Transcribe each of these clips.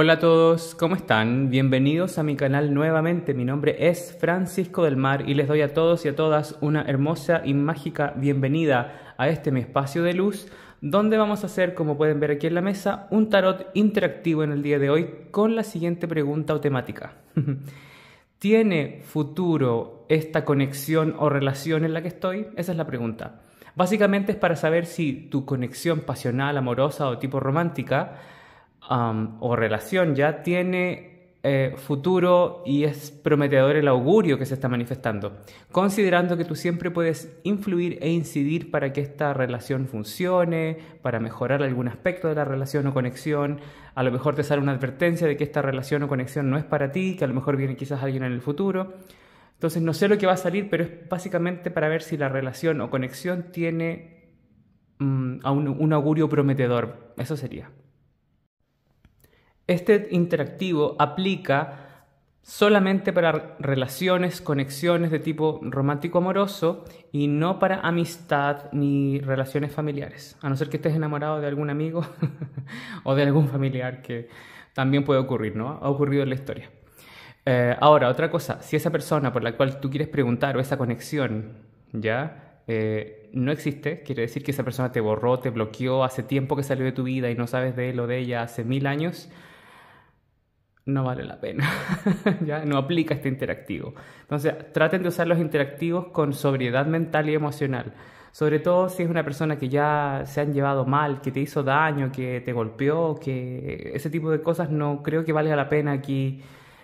Hola a todos, ¿cómo están? Bienvenidos a mi canal nuevamente. Mi nombre es Francisco del Mar y les doy a todos y a todas una hermosa y mágica bienvenida a este mi espacio de luz, donde vamos a hacer, como pueden ver aquí en la mesa, un tarot interactivo en el día de hoy con la siguiente pregunta o temática. ¿Tiene futuro esta conexión o relación en la que estoy? Esa es la pregunta. Básicamente es para saber si tu conexión pasional, amorosa o tipo romántica o relación ya tiene eh, futuro y es prometedor el augurio que se está manifestando, considerando que tú siempre puedes influir e incidir para que esta relación funcione, para mejorar algún aspecto de la relación o conexión, a lo mejor te sale una advertencia de que esta relación o conexión no es para ti, que a lo mejor viene quizás alguien en el futuro. Entonces no sé lo que va a salir, pero es básicamente para ver si la relación o conexión tiene mm, un augurio prometedor. Eso sería. Este interactivo aplica solamente para relaciones, conexiones de tipo romántico amoroso y no para amistad ni relaciones familiares, a no ser que estés enamorado de algún amigo o de algún familiar que también puede ocurrir, ¿no? Ha ocurrido en la historia. Eh, ahora, otra cosa, si esa persona por la cual tú quieres preguntar o esa conexión, ¿ya? Eh, no existe, quiere decir que esa persona te borró, te bloqueó hace tiempo que salió de tu vida y no sabes de él o de ella hace mil años, no vale la pena, ¿ya? No aplica este interactivo. Entonces, traten de usar los interactivos con sobriedad mental y emocional. Sobre todo si es una persona que ya se han llevado mal, que te hizo daño, que te golpeó, que ese tipo de cosas, no creo que valga la pena aquí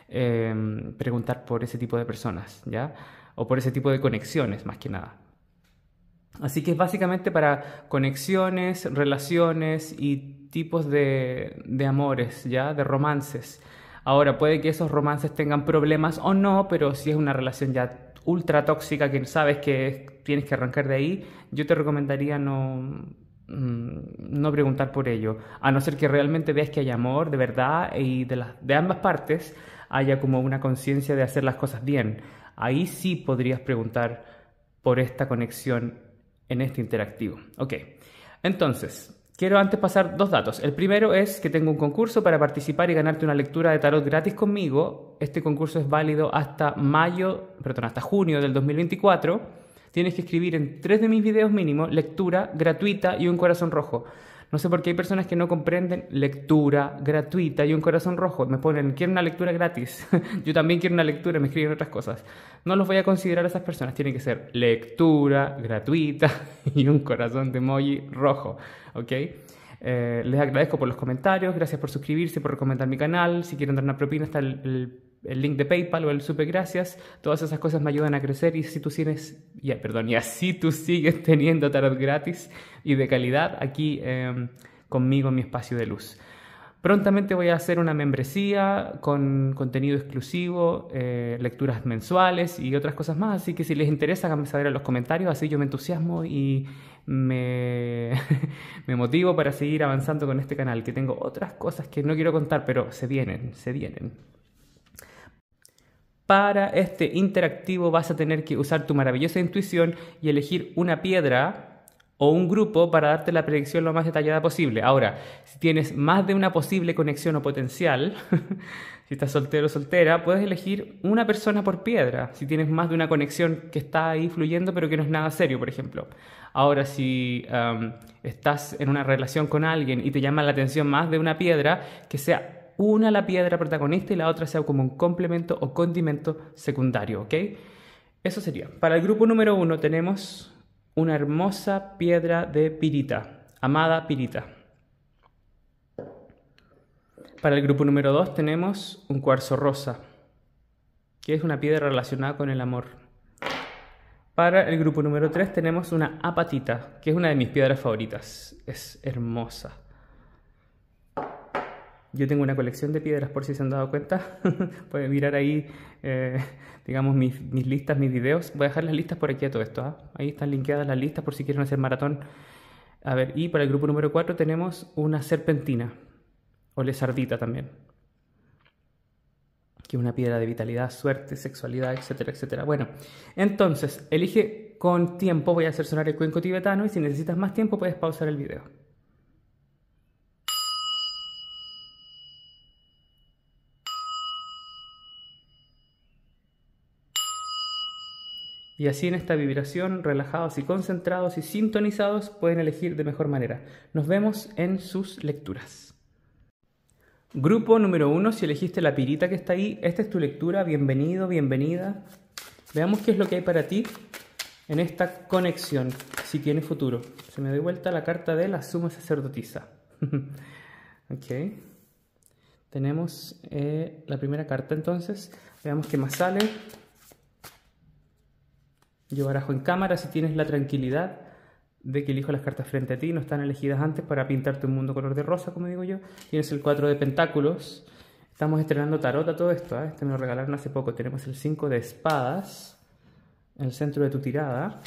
em, preguntar por ese tipo de personas, ¿ya? O por ese tipo de conexiones, más que nada. Así que es básicamente para conexiones, relaciones y tipos de, de amores, ¿ya? De romances. Ahora, puede que esos romances tengan problemas o no, pero si es una relación ya ultra tóxica que sabes que tienes que arrancar de ahí, yo te recomendaría no, mm, no preguntar por ello, a no ser que realmente veas que hay amor de verdad y de, de ambas partes haya como una conciencia de hacer las cosas bien. Ahí sí podrías preguntar por esta conexión en este interactivo. Ok, entonces, Quiero antes pasar dos datos. El primero es que tengo un concurso para participar y ganarte una lectura de tarot gratis conmigo. Este concurso es válido hasta mayo, perdón, hasta junio del 2024. Tienes que escribir en tres de mis videos mínimo lectura gratuita y un corazón rojo. No sé por qué hay personas que no comprenden lectura gratuita y un corazón rojo. Me ponen, quiero una lectura gratis. Yo también quiero una lectura, me escriben otras cosas. No los voy a considerar a esas personas. Tienen que ser lectura gratuita y un corazón de emoji rojo. ¿Ok? Eh, les agradezco por los comentarios, gracias por suscribirse, por recomendar mi canal. Si quieren dar una propina, está el el link de PayPal o el super gracias, todas esas cosas me ayudan a crecer y si tú ya, perdón, y así tú sigues teniendo tarot gratis y de calidad aquí em, conmigo en mi espacio de luz. Prontamente voy a hacer una membresía con contenido exclusivo, eh, lecturas mensuales y otras cosas más, así que si les interesa háganme saber en los comentarios, así yo me entusiasmo y me, me motivo para seguir avanzando con este canal, que tengo otras cosas que no quiero contar, pero se vienen, se vienen. Para este interactivo vas a tener que usar tu maravillosa intuición y elegir una piedra o un grupo para darte la predicción lo más detallada posible. Ahora, si tienes más de una posible conexión o potencial, si estás soltero o soltera, puedes elegir una persona por piedra, si tienes más de una conexión que está ahí fluyendo pero que no es nada serio, por ejemplo. Ahora, si estás en una relación con alguien y te llama la atención más de una piedra, que sea una la piedra protagonista y la otra sea como un complemento o condimento secundario, ¿ok? Eso sería. Para el grupo número uno tenemos una hermosa piedra de pirita, amada pirita. Para el grupo número dos tenemos un cuarzo rosa, que es una piedra relacionada con el amor. Para el grupo número tres tenemos una apatita, que es una de mis piedras favoritas. Es hermosa. Yo tengo una colección de piedras, por si se han dado cuenta. Pueden mirar ahí, eh, digamos, mis, listas, mis videos. Voy a dejar las listas por aquí a todo esto. ¿ah? Ahí están linkeadas las listas por si quieren hacer maratón. A ver, y para el grupo número 4 tenemos una serpentina, o lezardita también. Que es una piedra de vitalidad, suerte, sexualidad, etcétera, etcétera. Bueno, entonces, elige con tiempo, voy a hacer sonar el cuenco tibetano, y si necesitas más tiempo puedes pausar el video. Y así en esta vibración, relajados y concentrados y sintonizados, pueden elegir de mejor manera. Nos vemos en sus lecturas. Grupo número uno, si elegiste la pirita que está ahí, esta es tu lectura. Bienvenido, bienvenida. Veamos qué es lo que hay para ti en esta conexión, si tiene futuro. Se me dio vuelta la carta de la suma sacerdotisa. ok. Tenemos eh, la primera carta entonces. Veamos qué más sale. Yo barajo en cámara si tienes la tranquilidad de que elijo las cartas frente a ti, no están elegidas antes para pintarte un mundo color de rosa, como digo yo. Tienes el 4 de pentáculos. Estamos estrenando tarot todo esto, este me lo regalaron hace poco. Tenemos el 5 de espadas en el centro de tu tirada.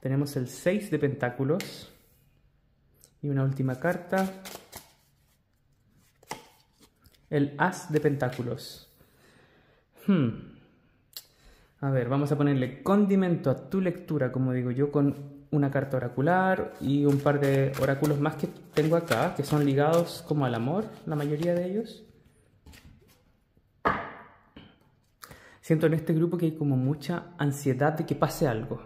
Tenemos el 6 de pentáculos. Y una última carta. El as de pentáculos. Hmm. A ver, vamos a ponerle condimento a tu lectura, como digo yo, con una carta oracular y un par de oráculos más que tengo acá, que son ligados como al amor, la mayoría de ellos. Siento en este grupo que hay como mucha ansiedad de que pase algo.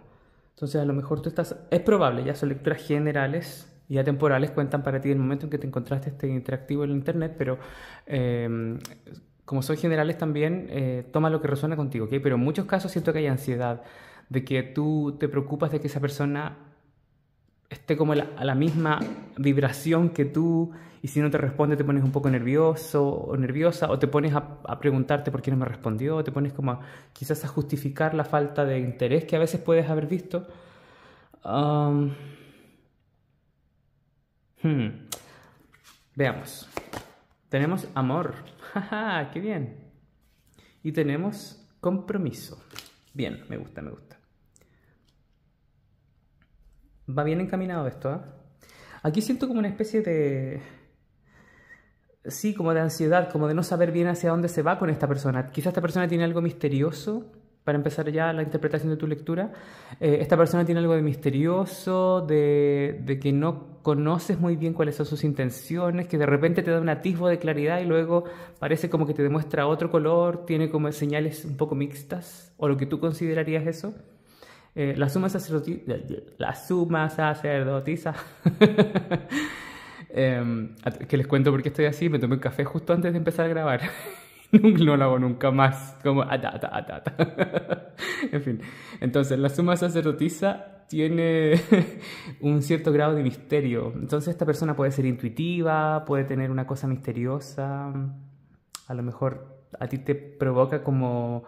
Entonces a lo mejor tú estás, es probable, ya son lecturas generales y atemporales, cuentan para ti el momento en que te encontraste este interactivo en el Internet, pero eh, como son generales también, eh, toma lo que resuena contigo, ¿ok? Pero en muchos casos siento que hay ansiedad, de que tú te preocupas de que esa persona esté como a la misma vibración que tú y si no te responde te pones un poco nervioso o nerviosa o te pones a, preguntarte por qué no me respondió, o te pones como quizás a justificar la falta de interés que a veces puedes haber visto. Hmm. Veamos. Tenemos amor. ¡Ja, qué bien! Y tenemos compromiso. Bien, me gusta, me gusta. Va bien encaminado esto, ¿eh? Aquí siento como una especie de... Sí, como de ansiedad, como de no saber bien hacia dónde se va con esta persona. Quizá esta persona tiene algo misterioso para empezar ya la interpretación de tu lectura, eh, esta persona tiene algo de misterioso, de, que no conoces muy bien cuáles son sus intenciones, que de repente te da un atisbo de claridad y luego parece como que te demuestra otro color, tiene como señales un poco mixtas, o lo que tú considerarías eso. Eh, la, suma sacerdotisa, em, que les cuento por qué estoy así, me tomé un café justo antes de empezar a grabar. no lo hago nunca más. Como ah, en fin. Entonces, la suma sacerdotisa tiene un cierto grado de misterio. Entonces, esta persona puede ser intuitiva, puede tener una cosa misteriosa. A lo mejor a ti te provoca como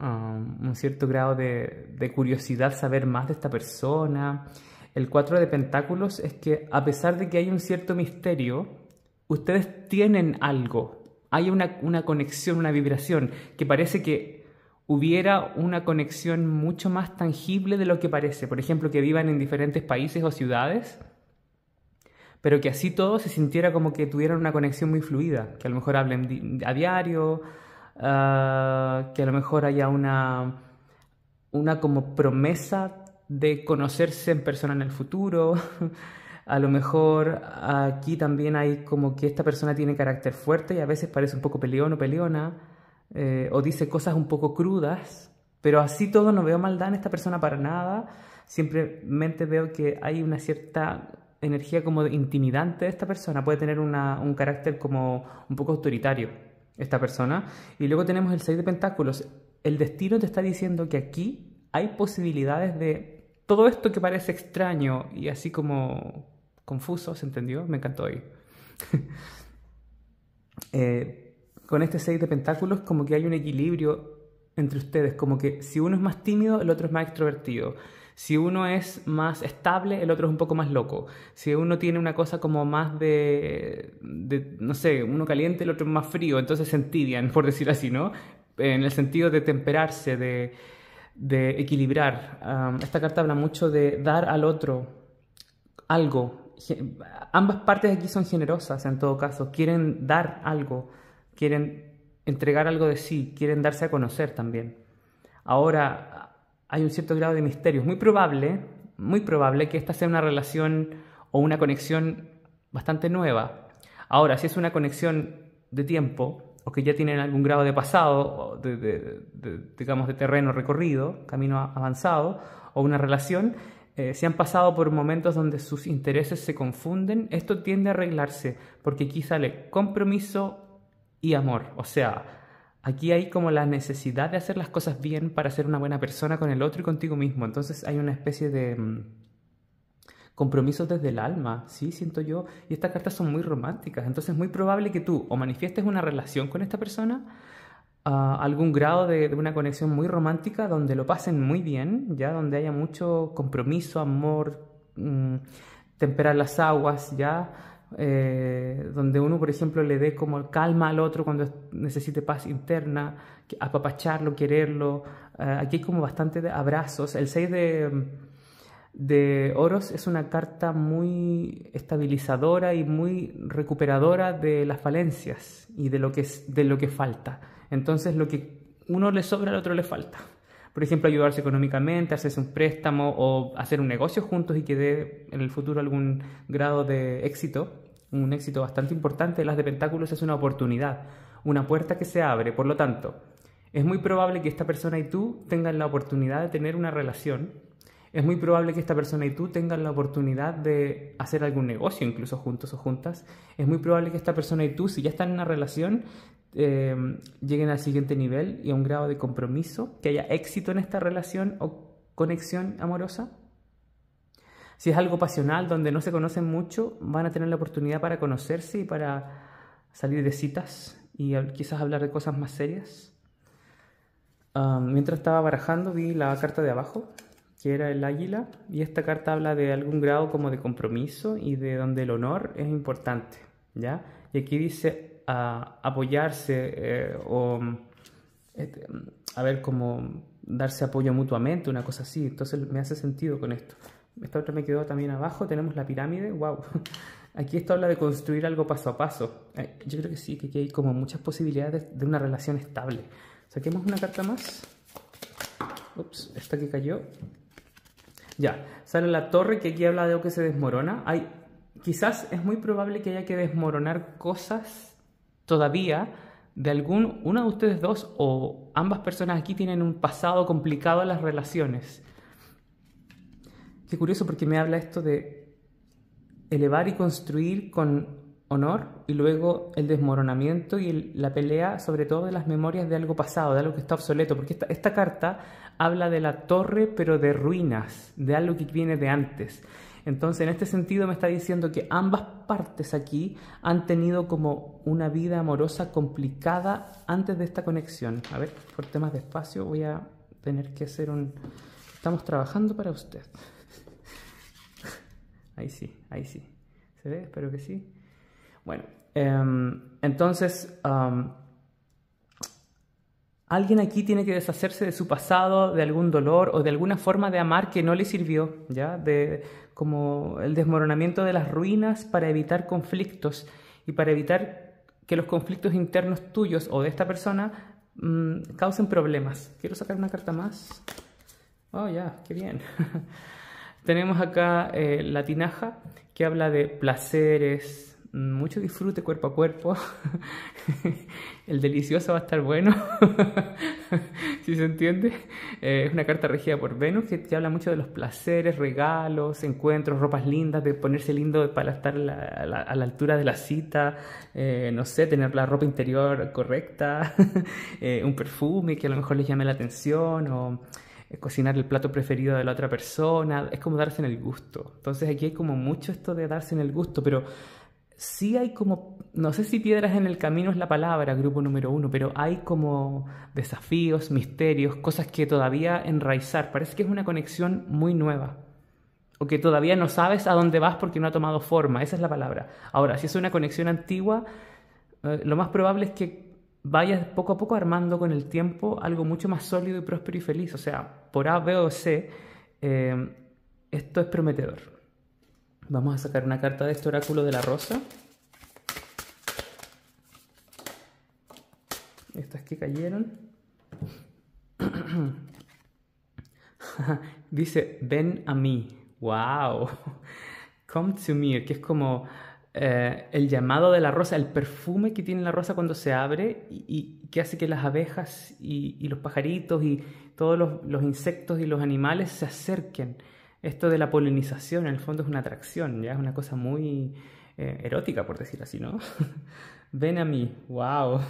um, un cierto grado de, de curiosidad saber más de esta persona. El cuatro de Pentáculos es que, a pesar de que hay un cierto misterio, ustedes tienen algo hay una, conexión, una vibración, que parece que hubiera una conexión mucho más tangible de lo que parece. Por ejemplo, que vivan en diferentes países o ciudades, pero que así todo se sintiera como que tuvieran una conexión muy fluida, que a lo mejor hablen a diario, ah, que a lo mejor haya una, una como promesa de conocerse en persona en el futuro. a lo mejor aquí también hay como que esta persona tiene carácter fuerte y a veces parece un poco peleón o peleona, eh, o dice cosas un poco crudas, pero así todo no veo maldad en esta persona para nada, simplemente veo que hay una cierta energía como intimidante de esta persona, puede tener un carácter como un poco autoritario esta persona. Y luego tenemos el 6 de pentáculos, el destino te está diciendo que aquí hay posibilidades de todo esto que parece extraño y así como confuso, ¿se entendió? Me encantó hoy. Eh, con este 6 de pentáculos como que hay un equilibrio entre ustedes, como que si uno es más tímido, el otro es más extrovertido. Si uno es más estable, el otro es un poco más loco. Si uno tiene una cosa como más de, no sé, uno caliente, el otro es más frío, entonces se entidian, por decir así, ¿no? En el sentido de temperarse, de, equilibrar. Ah, esta carta habla mucho de dar al otro algo, ambas partes aquí son generosas en todo caso, quieren dar algo, quieren entregar algo de sí, quieren darse a conocer también. Ahora, hay un cierto grado de misterio. Es muy probable, muy probable que esta sea una relación o una conexión bastante nueva. Ahora, si es una conexión de tiempo, o que ya tienen algún grado de pasado, digamos, de terreno recorrido, camino avanzado, o una relación, eh, se han pasado por momentos donde sus intereses se confunden, esto tiende a arreglarse, porque aquí sale compromiso y amor. O sea, aquí hay como la necesidad de hacer las cosas bien para ser una buena persona con el otro y contigo mismo. Entonces hay una especie de mm, compromiso desde el alma, sí, siento yo. Y estas cartas son muy románticas, entonces es muy probable que tú o manifiestes una relación con esta persona Ah, algún grado de, una conexión muy romántica donde lo pasen muy bien, ya donde haya mucho compromiso, amor, mm, temperar las aguas, ya eh, donde uno, por ejemplo, le dé como calma al otro cuando necesite paz interna, apapacharlo, quererlo. Ah, aquí hay como bastante abrazos. El 6 de, de Oros es una carta muy estabilizadora y muy recuperadora de las falencias y de lo que, de lo que falta. Entonces lo que uno le sobra al otro le falta. Por ejemplo, ayudarse económicamente, hacerse un préstamo o hacer un negocio juntos y que dé en el futuro algún grado de éxito, un éxito bastante importante. Las de Pentáculos es una oportunidad, una puerta que se abre. Por lo tanto, es muy probable que esta persona y tú tengan la oportunidad de tener una relación es muy probable que esta persona y tú tengan la oportunidad de hacer algún negocio, incluso juntos o juntas. Es muy probable que esta persona y tú, si ya están en una relación, em, lleguen al siguiente nivel y a un grado de compromiso, que haya éxito en esta relación o conexión amorosa. Si es algo pasional, donde no se conocen mucho, van a tener la oportunidad para conocerse y para salir de citas y quizás hablar de cosas más serias. Ah, mientras estaba barajando, vi la carta de abajo que era el águila, y esta carta habla de algún grado como de compromiso y de donde el honor es importante, ¿ya? Y aquí dice apoyarse eh, o, este, a ver, como darse apoyo mutuamente, una cosa así, entonces me hace sentido con esto. Esta otra me quedó también abajo, tenemos la pirámide, wow. Aquí esto habla de construir algo paso a paso. Eh, yo creo que sí, que aquí hay como muchas posibilidades de una relación estable. Saquemos una carta más. Ups, esta que cayó. Ya, sale la torre que aquí habla de lo que se desmorona. Hay, quizás es muy probable que haya que desmoronar cosas todavía de algún, una de ustedes dos o ambas personas aquí tienen un pasado complicado en las relaciones. Qué curioso porque me habla esto de elevar y construir con honor y luego el desmoronamiento y la pelea sobre todo de las memorias de algo pasado, de algo que está obsoleto, porque esta carta habla de la torre pero de ruinas, de algo que viene de antes. Entonces, en este sentido me está diciendo que ambas partes aquí han tenido como una vida amorosa complicada antes de esta conexión. A ver, por temas de espacio voy a tener que hacer un... Estamos trabajando para usted. Ahí sí, ahí sí. ¿Se ve? Espero que sí. Bueno, em, entonces, alguien aquí tiene que deshacerse de su pasado, de algún dolor o de alguna forma de amar que no le sirvió, ¿ya? De, como el desmoronamiento de las ruinas para evitar conflictos y para evitar que los conflictos internos tuyos o de esta persona mm, causen problemas. Quiero sacar una carta más. Oh, ya, qué bien. Tenemos acá eh, la tinaja que habla de placeres, mucho disfrute cuerpo a cuerpo. el delicioso va a estar bueno, si se entiende. Eh, es una carta regida por Venus que, te habla mucho de los placeres, regalos, encuentros, ropas lindas, de ponerse lindo para estar a la, altura de la cita, eh, no sé, tener la ropa interior correcta, eh, un perfume que a lo mejor les llame la atención o cocinar el plato preferido de la otra persona, es como darse en el gusto. Entonces aquí hay como mucho esto de darse en el gusto, pero sí hay como, no sé si piedras en el camino es la palabra, grupo número uno, pero hay como desafíos, misterios, cosas que todavía enraizar. Parece que es una conexión muy nueva. O que todavía no sabes a dónde vas porque no ha tomado forma, esa es la palabra. Ahora, si es una conexión antigua, eh, lo más probable es que vayas poco a poco armando con el tiempo algo mucho más sólido y próspero y feliz. O sea, por A, B o C, eh, esto es prometedor. Vamos a sacar una carta de este oráculo de la rosa. Estas que cayeron. Dice, ven a mí. ¡Wow! Come to me, que es como eh, el llamado de la rosa, el perfume que tiene la rosa cuando se abre y, que hace que las abejas y, los pajaritos y todos los insectos y los animales se acerquen esto de la polinización en el fondo es una atracción, ya es una cosa muy eh, erótica, por decir así, ¿no? Ven a mí, wow,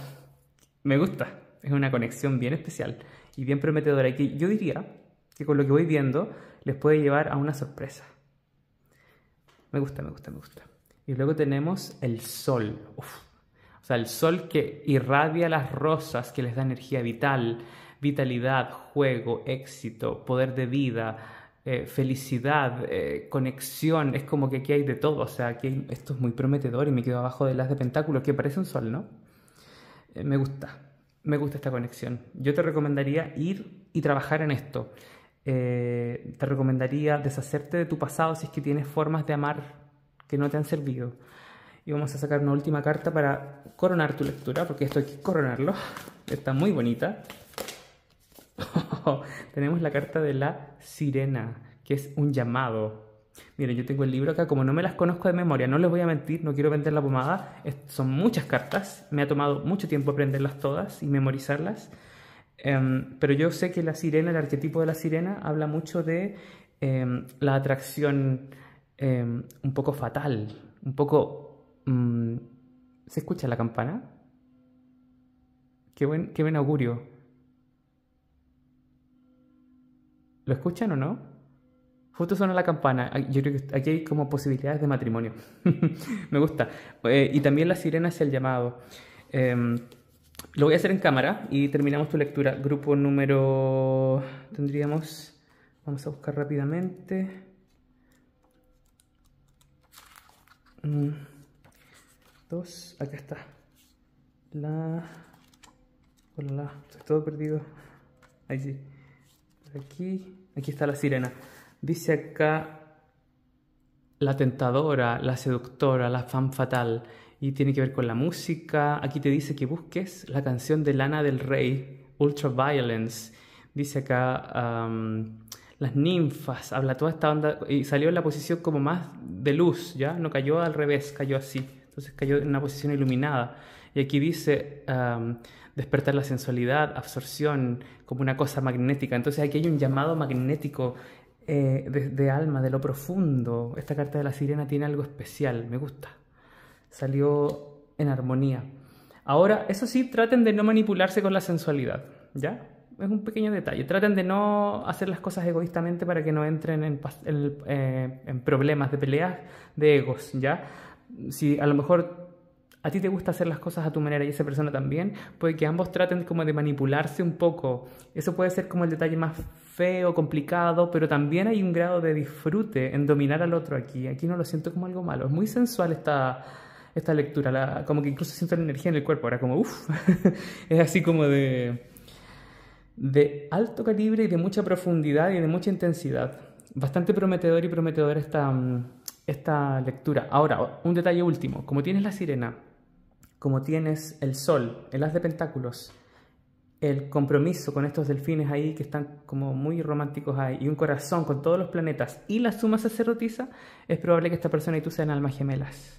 me gusta, es una conexión bien especial y bien prometedora y que yo diría que con lo que voy viendo les puede llevar a una sorpresa. Me gusta, me gusta, me gusta. Y luego tenemos el sol. O sea, el sol que irradia las rosas, que les da energía vital, vitalidad, juego, éxito, poder de vida, eh, felicidad, eh, conexión, es como que aquí hay de todo, o sea, aquí esto es muy prometedor y me quedo abajo del las de pentáculos, que parece un sol, ¿no? Eh, me gusta, me gusta esta conexión. Yo te recomendaría ir y trabajar en esto. te recomendaría deshacerte de tu pasado si es que tienes formas de amar que no te han servido. Y vamos a sacar una última carta para coronar tu lectura, porque esto hay que coronarlo. Está muy bonita. tenemos la carta de la sirena, que es un llamado. Miren, yo tengo el libro acá, como no me las conozco de memoria, no les voy a mentir, no quiero vender la pomada, son muchas cartas, me ha tomado mucho tiempo aprenderlas todas y memorizarlas, em, pero yo sé que la sirena, el arquetipo de la sirena, habla mucho de em, la atracción em, un poco fatal, un poco... Mm, ¿Se escucha la campana? Qué buen, qué buen augurio. ¿Lo escuchan o no? Justo suena la campana. Yo creo que aquí hay como posibilidades de matrimonio. Me gusta. Eh, y también la sirena es el llamado. Em, lo voy a hacer en cámara y terminamos tu lectura. Grupo número... Tendríamos... Vamos a buscar rápidamente. Mm, dos. Acá está. La... Hola, estoy todo perdido. Ahí sí. aquí. Aquí está la sirena. Dice acá la tentadora, la seductora, la fan fatal. Y tiene que ver con la música. Aquí te dice que busques la canción de Lana del Rey, Ultra Violence. Dice acá las ninfas. Habla toda esta banda. Y salió en la posición como más de luz, ¿ya? No cayó al revés, cayó así. Entonces cayó en una posición iluminada. Y aquí dice, despertar la sensualidad, absorción, como una cosa magnética. Entonces aquí hay un llamado magnético eh, de, alma, de lo profundo. Esta carta de la sirena tiene algo especial, me gusta. Salió en armonía. Ahora, eso sí, traten de no manipularse con la sensualidad, ¿ya? Es un pequeño detalle. Traten de no hacer las cosas egoístamente para que no entren en, eh, problemas de peleas de egos, ¿ya? Si a lo mejor a ti te gusta hacer las cosas a tu manera y esa persona también, puede que ambos traten como de manipularse un poco. Eso puede ser como el detalle más feo, complicado, pero también hay un grado de disfrute en dominar al otro aquí. Aquí no lo siento como algo malo. Es muy sensual esta, esta lectura, como que incluso siento la energía en el cuerpo. Ahora como, uff, es así como de, de alto calibre y de mucha profundidad y de mucha intensidad. Bastante prometedor y prometedora esta, esta lectura. Ahora, un detalle último. Como tienes la sirena, como tienes el sol, el haz de pentáculos, el compromiso con estos delfines ahí que están como muy románticos ahí, y un corazón con todos los planetas y la suma sacerdotisa, es probable que esta persona y tú sean almas gemelas.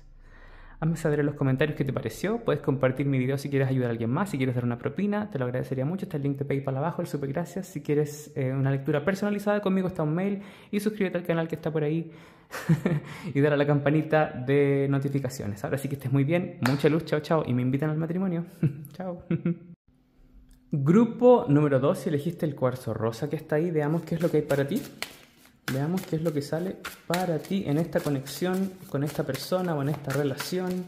Hazme saber en los comentarios qué te pareció, puedes compartir mi video si quieres ayudar a alguien más, si quieres dar una propina, te lo agradecería mucho, está el link de PayPal abajo, el super gracias, si quieres eh, una lectura personalizada conmigo está un mail y suscríbete al canal que está por ahí. y dar a la campanita de notificaciones. Ahora sí que estés muy bien, mucha luz, chao, chao, y me invitan al matrimonio. chao. Grupo número 2, si elegiste el cuarzo rosa que está ahí, veamos qué es lo que hay para ti. Veamos qué es lo que sale para ti en esta conexión con esta persona o en esta relación.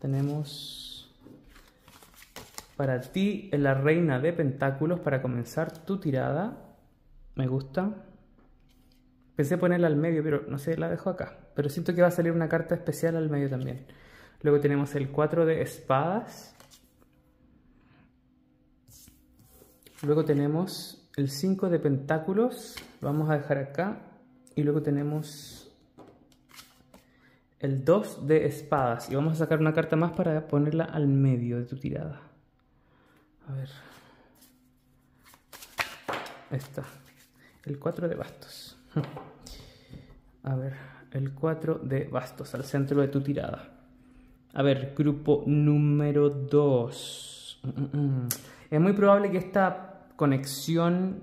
Tenemos para ti, la reina de pentáculos, para comenzar tu tirada. Me gusta. Pensé ponerla al medio, pero no sé, la dejo acá. Pero siento que va a salir una carta especial al medio también. Luego tenemos el 4 de espadas. Luego tenemos el 5 de pentáculos. Lo vamos a dejar acá. Y luego tenemos el 2 de espadas. Y vamos a sacar una carta más para ponerla al medio de tu tirada. A ver. Ahí está. El 4 de bastos. A ver, el 4 de bastos, al centro de tu tirada. A ver, grupo número 2. Es muy probable que esta conexión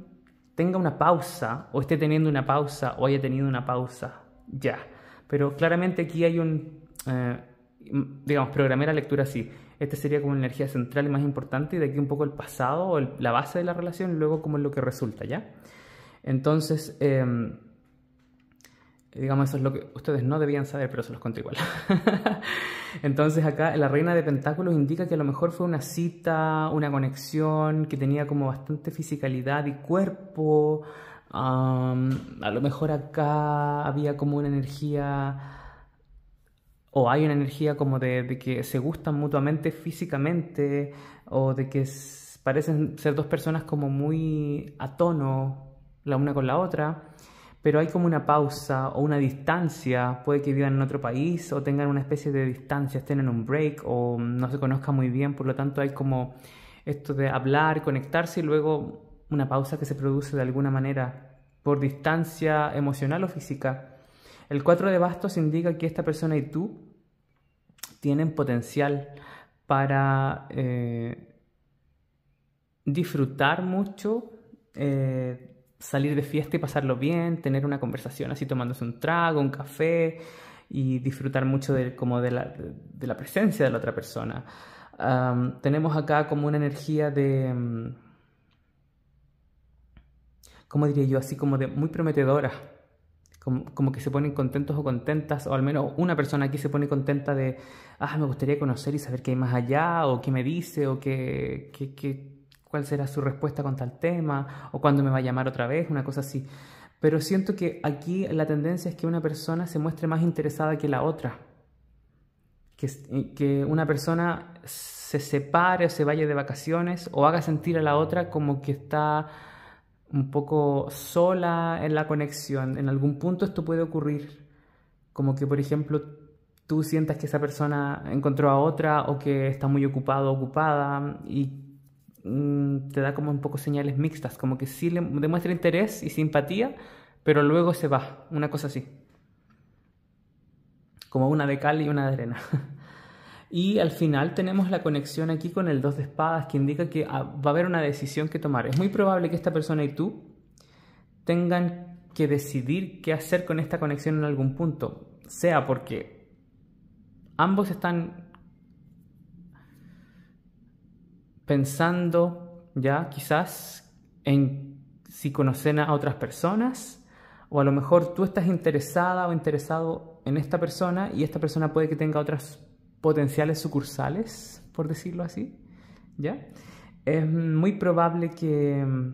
tenga una pausa, o esté teniendo una pausa, o haya tenido una pausa. Ya. Pero claramente aquí hay un... Eh, digamos, programé la lectura así. Este sería como la energía central y más importante, y de aquí un poco el pasado la base de la relación, y luego es lo que resulta, ¿ya? Entonces, em, digamos, eso es lo que ustedes no debían saber, pero se los cuento igual. Entonces, acá la reina de pentáculos indica que a lo mejor fue una cita, una conexión que tenía como bastante fisicalidad y cuerpo. a lo mejor acá había como una energía o hay una energía como de, que se gustan mutuamente físicamente o de que parecen ser dos personas como muy a tono la una con la otra, pero hay como una pausa o una distancia, puede que vivan en otro país o tengan una especie de distancia, estén en un break o no se conozcan muy bien, por lo tanto hay como esto de hablar, conectarse y luego una pausa que se produce de alguna manera por distancia emocional o física. El 4 de bastos indica que esta persona y tú tienen potencial para eh, disfrutar mucho, eh, salir de fiesta y pasarlo bien, tener una conversación así tomándose un trago, un café y disfrutar mucho de, como de, la, presencia de la otra persona. tenemos acá como una energía de, mm, ¿cómo diría yo? Así como de muy prometedora como, que se ponen contentos o contentas, o al menos una persona aquí se pone contenta de, ah, me gustaría conocer y saber qué hay más allá, o qué me dice, o cuál será su respuesta con tal tema, o cuándo me va a llamar otra vez, una cosa así. Pero siento que aquí la tendencia es que una persona se muestre más interesada que la otra. Que, que una persona se separe o se vaya de vacaciones o haga sentir a la otra como que está un poco sola en la conexión. En algún punto esto puede ocurrir, como que por ejemplo tú sientas que esa persona encontró a otra o que está muy ocupado ocupada y mm, te da como un poco señales mixtas, como que sí le demuestra interés y simpatía, pero luego se va, una cosa así. Como una de cal y una de arena. Y al final tenemos la conexión aquí con el 2 de espadas que indica que ah, va a haber una decisión que tomar. Es muy probable que esta persona y tú tengan que decidir qué hacer con esta conexión en algún punto, sea porque ambos están pensando ya quizás en si conocen a otras personas o a lo mejor tú estás interesada o interesado en esta persona y esta persona puede que tenga otras potenciales sucursales, por decirlo así, ¿ya? Es muy probable que mm,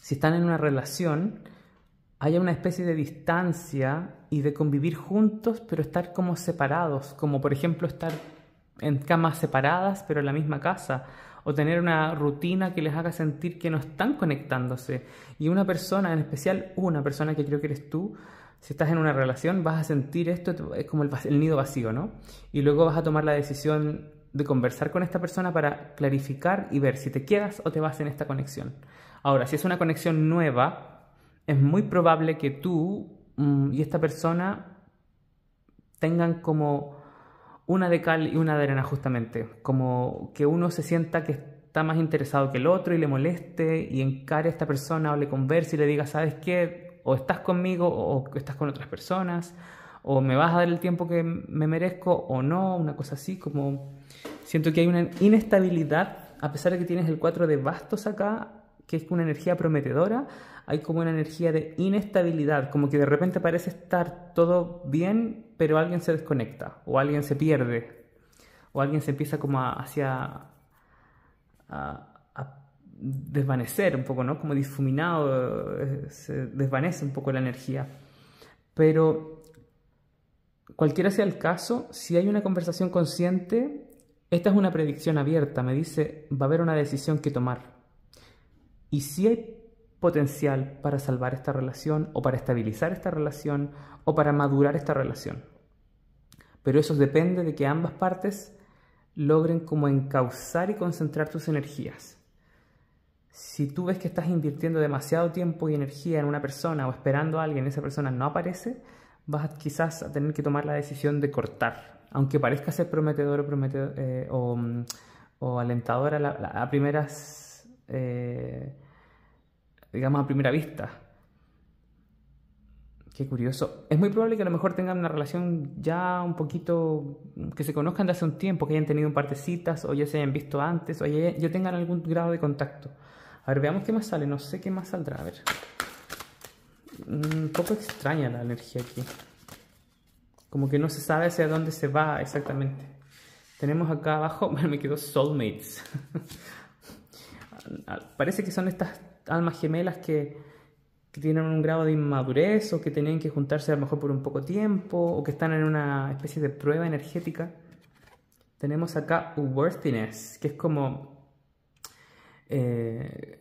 si están en una relación haya una especie de distancia y de convivir juntos, pero estar como separados, como por ejemplo estar en camas separadas, pero en la misma casa, o tener una rutina que les haga sentir que no están conectándose. Y una persona, en especial una persona que creo que eres tú, si estás en una relación, vas a sentir esto, es como el, nido vacío, ¿no? Y luego vas a tomar la decisión de conversar con esta persona para clarificar y ver si te quedas o te vas en esta conexión. Ahora, si es una conexión nueva, es muy probable que tú mm, y esta persona tengan como una de cal y una de arena justamente, como que uno se sienta que está más interesado que el otro y le moleste y encare a esta persona o le converse y le diga, ¿sabes qué? o estás conmigo o estás con otras personas, o me vas a dar el tiempo que me merezco o no, una cosa así, como siento que hay una inestabilidad, a pesar de que tienes el 4 de bastos acá, que es una energía prometedora, hay como una energía de inestabilidad, como que de repente parece estar todo bien, pero alguien se desconecta, o alguien se pierde, o alguien se empieza como hacia... A, desvanecer un poco, ¿no? Como difuminado, eh, se desvanece un poco la energía. Pero cualquiera sea el caso, si hay una conversación consciente, esta es una predicción abierta, me dice, va a haber una decisión que tomar. Y si hay potencial para salvar esta relación o para estabilizar esta relación o para madurar esta relación. Pero eso depende de que ambas partes logren como encauzar y concentrar tus energías si tú ves que estás invirtiendo demasiado tiempo y energía en una persona o esperando a alguien y esa persona no aparece, vas quizás a tener que tomar la decisión de cortar. Aunque parezca ser prometedor o, prometedor, eh, mm, o, alentador a, primeras, eh, digamos, a primera vista. Qué curioso. Es muy probable que a lo mejor tengan una relación ya un poquito, que se conozcan de hace un tiempo, que hayan tenido un par de citas, o ya se hayan visto antes, o ya tengan algún grado de contacto. A ver, veamos qué más sale. No sé qué más saldrá. A ver. Un poco extraña la energía aquí. Como que no se sabe hacia dónde se va exactamente. Tenemos acá abajo, me quedó Soulmates. Ah, parece que son estas almas gemelas que, tienen un grado de inmadurez o que tenían que juntarse a lo mejor por un poco tiempo o que están en una especie de prueba energética. Tenemos acá Worthiness, que es como eh,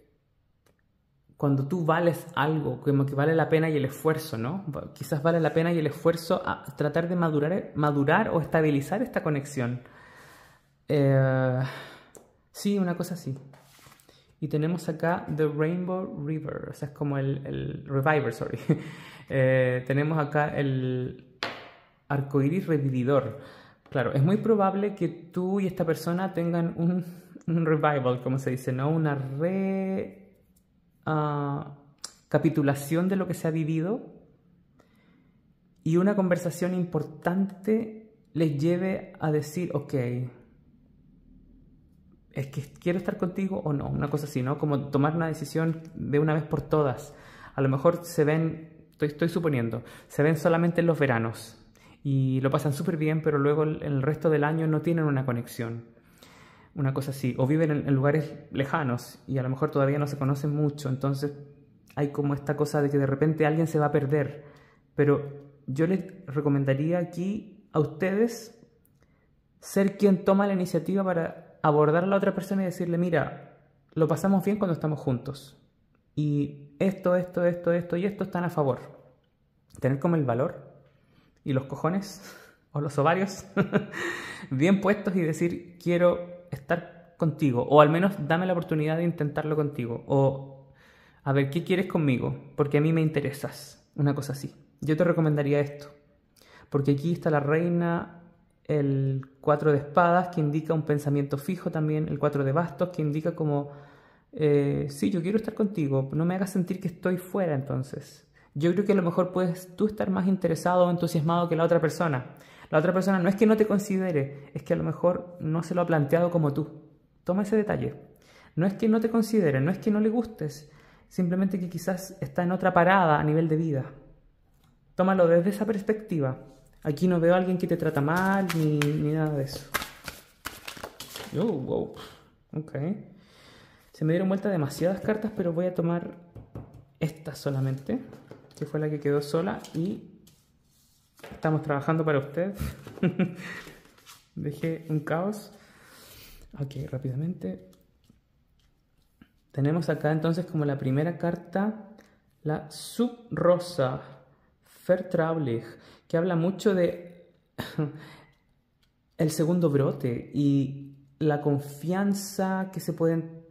cuando tú vales algo, como que vale la pena y el esfuerzo, ¿no? Quizás vale la pena y el esfuerzo a tratar de madurar, madurar o estabilizar esta conexión. Eh, sí, una cosa así. Y tenemos acá The Rainbow River, o sea, es como el, el Reviver, sorry. Eh, tenemos acá el arcoíris revividor. Claro, es muy probable que tú y esta persona tengan un un revival, como se dice, ¿no? Una recapitulación ah, capitulación de lo que se ha vivido y una conversación importante les lleve a decir, ok, es que quiero estar contigo o no, una cosa así, ¿no? Como tomar una decisión de una vez por todas. A lo mejor se ven, estoy, estoy suponiendo, se ven solamente en los veranos y lo pasan súper bien, pero luego el resto del año no tienen una conexión una cosa así, o viven en, lugares lejanos y a lo mejor todavía no se conocen mucho, entonces hay como esta cosa de que de repente alguien se va a perder, pero yo les recomendaría aquí a ustedes ser quien toma la iniciativa para abordar a la otra persona y decirle, mira, lo pasamos bien cuando estamos juntos, y esto, esto, esto, esto y esto están a favor. Tener como el valor y los cojones o los ovarios bien puestos y decir, quiero estar contigo, o al menos dame la oportunidad de intentarlo contigo, o a ver, ¿qué quieres conmigo? Porque a mí me interesas, una cosa así. Yo te recomendaría esto, porque aquí está la reina, el cuatro de espadas, que indica un pensamiento fijo también, el cuatro de bastos, que indica como, si eh, sí, yo quiero estar contigo, no me hagas sentir que estoy fuera entonces. Yo creo que a lo mejor puedes tú estar más interesado o entusiasmado que la otra persona. La otra persona no es que no te considere, es que a lo mejor no se lo ha planteado como tú. Toma ese detalle. No es que no te considere, no es que no le gustes, simplemente que quizás está en otra parada a nivel de vida. Tómalo desde esa perspectiva. Aquí no veo a alguien que te trata mal ni, nada de eso. Oh, ok. Se me dieron vuelta demasiadas cartas, pero voy a tomar esta solamente, que fue la que quedó sola y Estamos trabajando para usted. Dejé un caos. Ok, rápidamente. Tenemos acá entonces como la primera carta la subrosa, Traveling que habla mucho de el segundo brote y la confianza que se pueden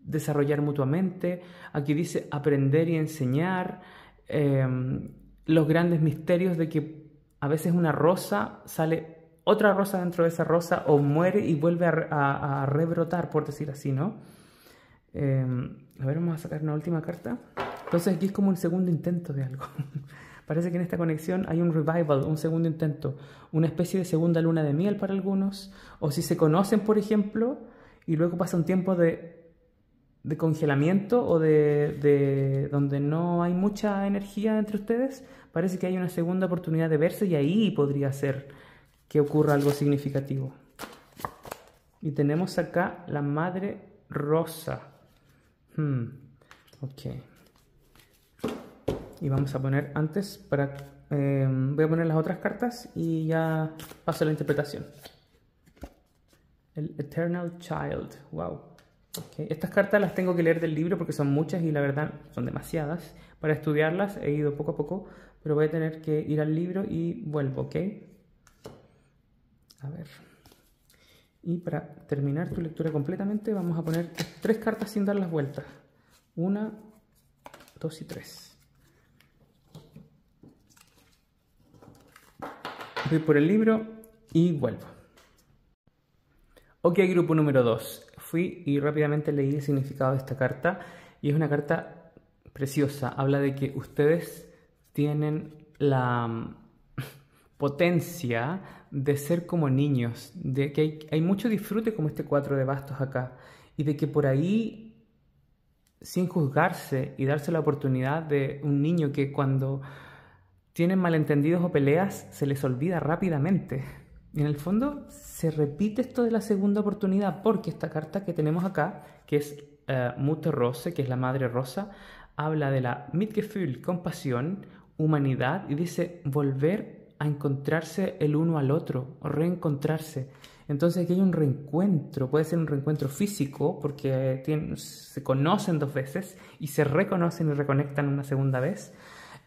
desarrollar mutuamente. Aquí dice aprender y enseñar, eh, los grandes misterios de que a veces una rosa sale otra rosa dentro de esa rosa o muere y vuelve a, rebrotar, por decir así, ¿no? Em, a ver, vamos a sacar una última carta. Entonces aquí es como un segundo intento de algo. Parece que en esta conexión hay un revival, un segundo intento, una especie de segunda luna de miel para algunos, o si se conocen, por ejemplo, y luego pasa un tiempo de de congelamiento o de, donde no hay mucha energía entre ustedes, parece que hay una segunda oportunidad de verse y ahí podría ser que ocurra algo significativo. Y tenemos acá la madre rosa. Hmm, ok. Y vamos a poner antes para... Eh, voy a poner las otras cartas y ya paso a la interpretación. El Eternal Child. Wow. Estas cartas las tengo que leer del libro porque son muchas y la verdad son demasiadas. Para estudiarlas he ido poco a poco, pero voy a tener que ir al libro y vuelvo, ¿ok? A ver. Y para terminar tu lectura completamente vamos a poner tres cartas sin dar las vueltas. Una, dos y tres. Voy por el libro y vuelvo. Ok, grupo número 2 y rápidamente leí el significado de esta carta y es una carta preciosa. Habla de que ustedes tienen la mm, potencia de ser como niños, de que hay, hay mucho disfrute como este cuatro de bastos acá y de que por ahí sin juzgarse y darse la oportunidad de un niño que cuando tienen malentendidos o peleas se les olvida rápidamente en el fondo se repite esto de la segunda oportunidad porque esta carta que tenemos acá, que es uh, Rose, que es la madre rosa, habla de la Mitgefühl, compasión, humanidad y dice volver a encontrarse el uno al otro, o reencontrarse. Entonces aquí hay un reencuentro, puede ser un reencuentro físico porque se conocen dos veces y se reconocen y reconectan una segunda vez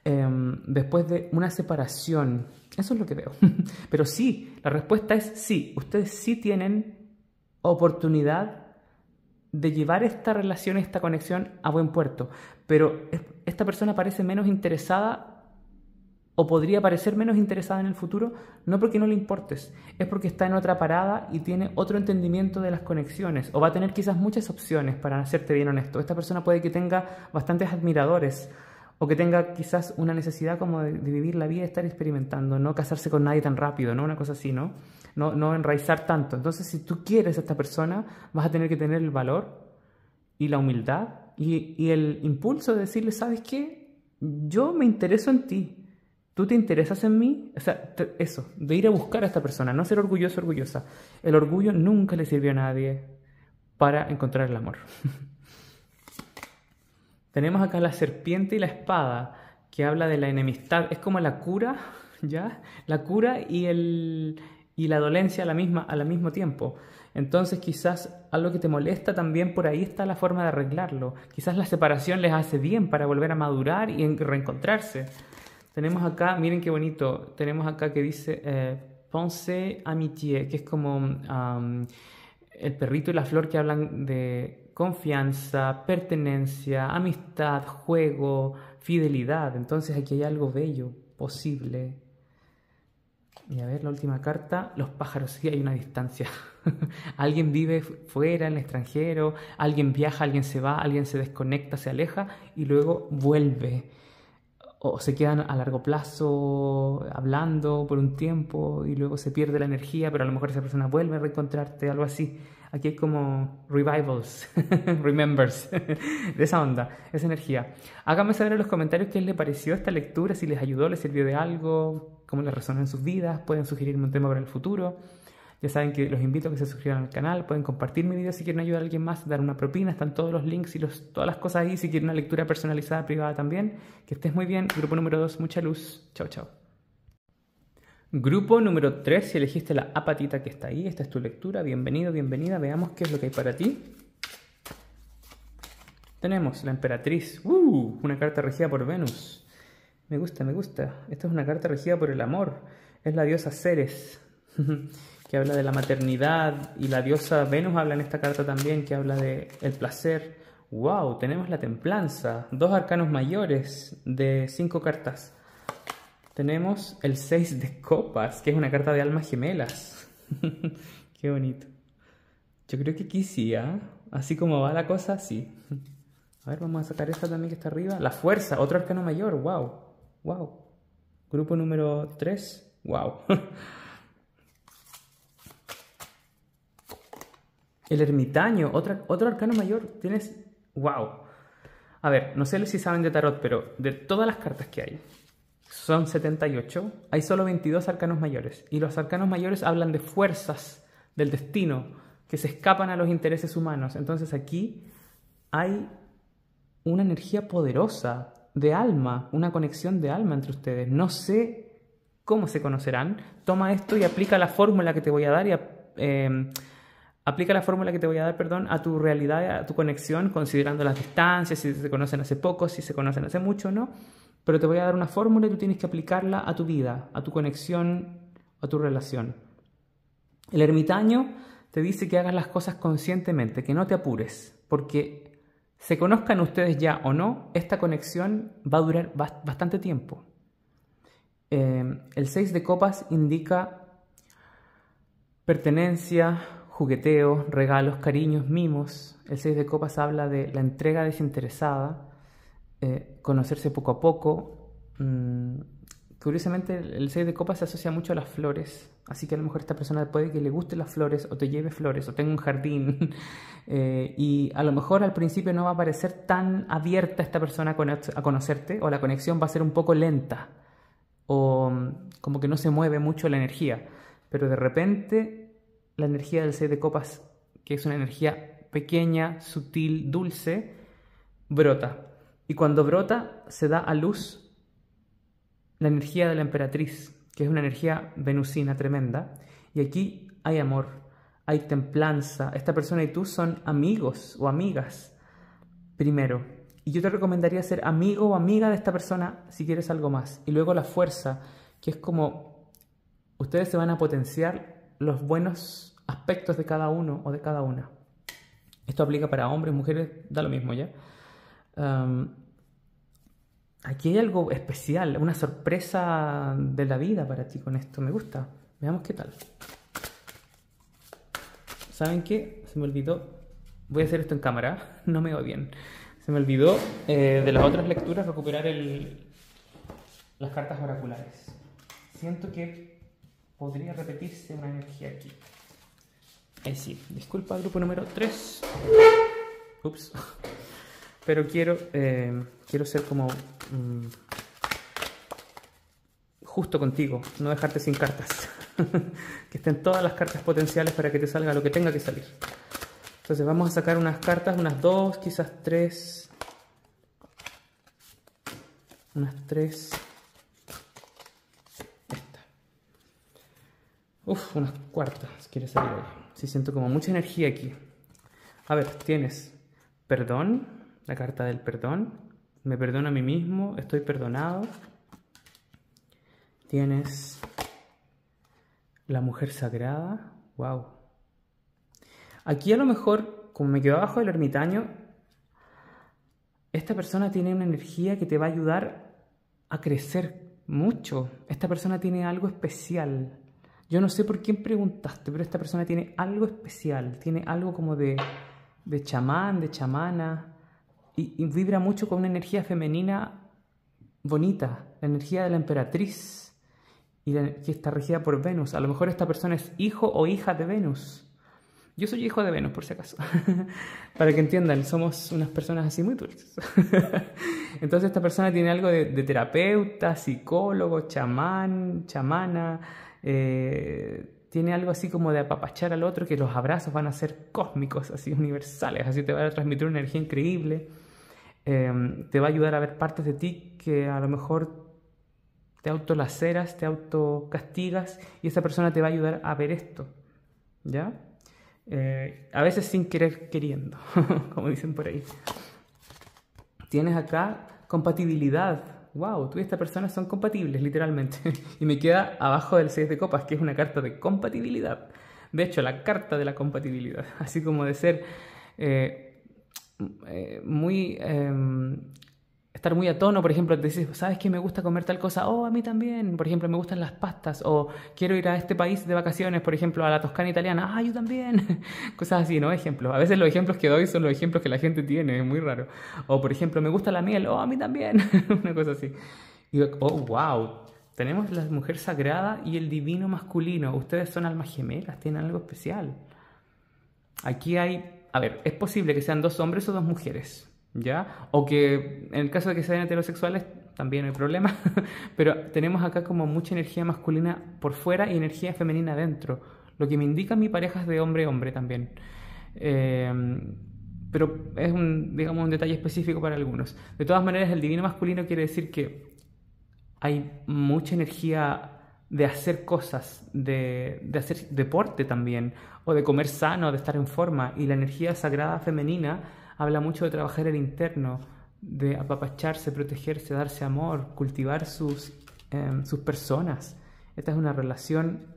Em, después de una separación. Eso es lo que veo. Pero sí, la respuesta es sí. Ustedes sí tienen oportunidad de llevar esta relación, esta conexión a buen puerto. Pero esta persona parece menos interesada o podría parecer menos interesada en el futuro, no porque no le importes, es porque está en otra parada y tiene otro entendimiento de las conexiones, o va a tener quizás muchas opciones, para hacerte bien honesto. Esta persona puede que tenga bastantes admiradores, o que tenga quizás una necesidad como de, vivir la vida, estar experimentando, no casarse con nadie tan rápido, ¿no? Una cosa así, ¿no? No, no enraizar tanto. Entonces, si tú quieres a esta persona, vas a tener que tener el valor y la humildad y, el impulso de decirle, ¿sabes qué? Yo me intereso en ti. ¿Tú te interesas en mí? O sea, eso, de ir a buscar a esta persona, no ser orgulloso, orgullosa. El orgullo nunca le sirvió a nadie para encontrar el amor. Tenemos acá la serpiente y la espada, que habla de la enemistad. Es como la cura, ¿ya? La cura y, el, y la dolencia a la misma, al mismo tiempo. Entonces quizás algo que te molesta también por ahí está la forma de arreglarlo. Quizás la separación les hace bien para volver a madurar y reencontrarse. Tenemos acá, miren qué bonito, tenemos acá que dice eh, ponce Amitié, que es como el perrito y la flor que hablan de, confianza, pertenencia, amistad, juego, fidelidad. Entonces aquí hay algo bello, posible. Y a ver la última carta, los pájaros, sí hay una distancia. alguien vive fuera, en el extranjero, alguien viaja, alguien se va, alguien se desconecta, se aleja y luego vuelve. O se quedan a largo plazo hablando por un tiempo y luego se pierde la energía, pero a lo mejor esa persona vuelve a reencontrarte, algo así. Aquí hay como revivals, remembers, de esa onda, esa energía. Háganme saber en los comentarios qué les pareció esta lectura, si les ayudó, les sirvió de algo, cómo les resonó en sus vidas, pueden sugerirme un tema para el futuro. Ya saben que los invito a que se suscriban al canal, pueden compartir mi video si quieren ayudar a alguien más, dar una propina, están todos los links y los, todas las cosas ahí, si quieren una lectura personalizada privada también. Que estés muy bien, grupo número 2, mucha luz, chao chao. Grupo número 3, si elegiste la apatita que está ahí, esta es tu lectura, bienvenido, bienvenida, veamos qué es lo que hay para ti. Tenemos la emperatriz, ¡Uh! una carta regida por Venus. Me gusta, me gusta. Esta es una carta regida por el amor. Es la diosa Ceres, que habla de la maternidad, y la diosa Venus habla en esta carta también, que habla de el placer. ¡Wow! Tenemos la templanza, dos arcanos mayores de cinco cartas tenemos el 6 de copas, que es una carta de almas gemelas. Qué bonito. Yo creo que aquí sí, ¿eh? Así como va la cosa, sí. A ver, vamos a sacar esta también que está arriba. La fuerza, otro arcano mayor, wow. Wow. Grupo número 3, wow. El ermitaño, otro, otro arcano mayor. Tienes, wow. A ver, no sé si saben de tarot, pero de todas las cartas que hay, son 78, hay solo 22 arcanos mayores. Y los arcanos mayores hablan de fuerzas del destino que se escapan a los intereses humanos. Entonces aquí hay una energía poderosa de alma, una conexión de alma entre ustedes. No sé cómo se conocerán. Toma esto y aplica la fórmula que te voy a dar y... Eh, Aplica la fórmula que te voy a dar, perdón, a tu realidad, a tu conexión, considerando las distancias, si se conocen hace poco, si se conocen hace mucho, ¿no? Pero te voy a dar una fórmula y tú tienes que aplicarla a tu vida, a tu conexión, a tu relación. El ermitaño te dice que hagas las cosas conscientemente, que no te apures, porque se conozcan ustedes ya o no, esta conexión va a durar bastante tiempo. Eh, el 6 de copas indica pertenencia, jugueteos, regalos, cariños, mimos. El 6 de copas habla de la entrega desinteresada, eh, conocerse poco a poco. Mm, curiosamente, el 6 de copas se asocia mucho a las flores, así que a lo mejor esta persona puede que le gusten las flores o te lleve flores o tenga un jardín. Eh, y a lo mejor al principio no va a parecer tan abierta esta persona a conocerte o la conexión va a ser un poco lenta o mm, como que no se mueve mucho la energía. Pero de repente la energía del 6 de copas, que es una energía pequeña, sutil, dulce, brota. Y cuando brota, se da a luz la energía de la emperatriz, que es una energía venusina tremenda. Y aquí hay amor, hay templanza. Esta persona y tú son amigos o amigas primero. Y yo te recomendaría ser amigo o amiga de esta persona si quieres algo más. Y luego la fuerza, que es como ustedes se van a potenciar los buenos aspectos de cada uno o de cada una. Esto aplica para hombres, mujeres, da lo mismo ya. aquí hay algo especial, una sorpresa de la vida para ti con esto, me gusta. Veamos qué tal. ¿Saben qué? Se me olvidó. Voy a hacer esto en cámara, no me va bien. Se me olvidó eh, de las otras lecturas recuperar el, las cartas oraculares. Siento que podría repetirse una energía aquí. Es eh, sí, disculpa, grupo número 3. Ups. Pero quiero, eh, quiero ser como mm, justo contigo, no dejarte sin cartas. que estén todas las cartas potenciales para que te salga lo que tenga que salir. Entonces vamos a sacar unas cartas, unas dos, quizás tres. Unas tres Uf, unas cuartas quiere salir hoy. Sí, siento como mucha energía aquí. A ver, tienes perdón, la carta del perdón. Me perdono a mí mismo, estoy perdonado. Tienes la mujer sagrada. Wow. Aquí a lo mejor, como me quedo abajo del ermitaño, esta persona tiene una energía que te va a ayudar a crecer mucho. Esta persona tiene algo especial. Yo no sé por quién preguntaste, pero esta persona tiene algo especial, tiene algo como de, de chamán, de chamana, y, vibra mucho con una energía femenina bonita, la energía de la emperatriz, y que está regida por Venus. A lo mejor esta persona es hijo o hija de Venus. Yo soy hijo de Venus, por si acaso. Para que entiendan, somos unas personas así muy dulces. Entonces esta persona tiene algo de terapeuta, psicólogo, chamán, chamana eh, tiene algo así como de apapachar al otro, que los abrazos van a ser cósmicos, así universales, así te va a transmitir una energía increíble, em, te va a ayudar a ver partes de ti que a lo mejor te autolaceras, te autocastigas, y esa persona te va a ayudar a ver esto, ¿ya? Eh, a veces sin querer queriendo, como dicen por ahí. Tienes acá compatibilidad, wow, tú y esta persona son compatibles, literalmente. y me queda abajo del 6 de copas, que es una carta de compatibilidad. De hecho, la carta de la compatibilidad, así como de ser eh, eh, muy em, estar muy a tono, por ejemplo, te dices, ¿sabes qué me gusta comer tal cosa? Oh, a mí también, por ejemplo, me gustan las pastas, o quiero ir a este país de vacaciones, por ejemplo, a la Toscana italiana, ah, yo también, cosas así, ¿no? Ejemplos. A veces los ejemplos que doy son los ejemplos que la gente tiene, es muy raro. O, por ejemplo, me gusta la miel, oh, a mí también, una cosa así. Y, oh, wow, tenemos la mujer sagrada y el divino masculino, ustedes son almas gemelas, tienen algo especial. Aquí hay, a ver, es posible que sean dos hombres o dos mujeres. ¿ya? O que en el caso de que sean heterosexuales también hay problema, pero tenemos acá como mucha energía masculina por fuera y energía femenina dentro, lo que me indica mi pareja es de hombre-hombre también. Em, pero es un, digamos, un detalle específico para algunos. De todas maneras, el divino masculino quiere decir que hay mucha energía de hacer cosas, de, de, hacer deporte también, o de comer sano, de estar en forma, y la energía sagrada femenina habla mucho de trabajar el interno, de apapacharse, protegerse, darse amor, cultivar em, sus, personas. Esta es una relación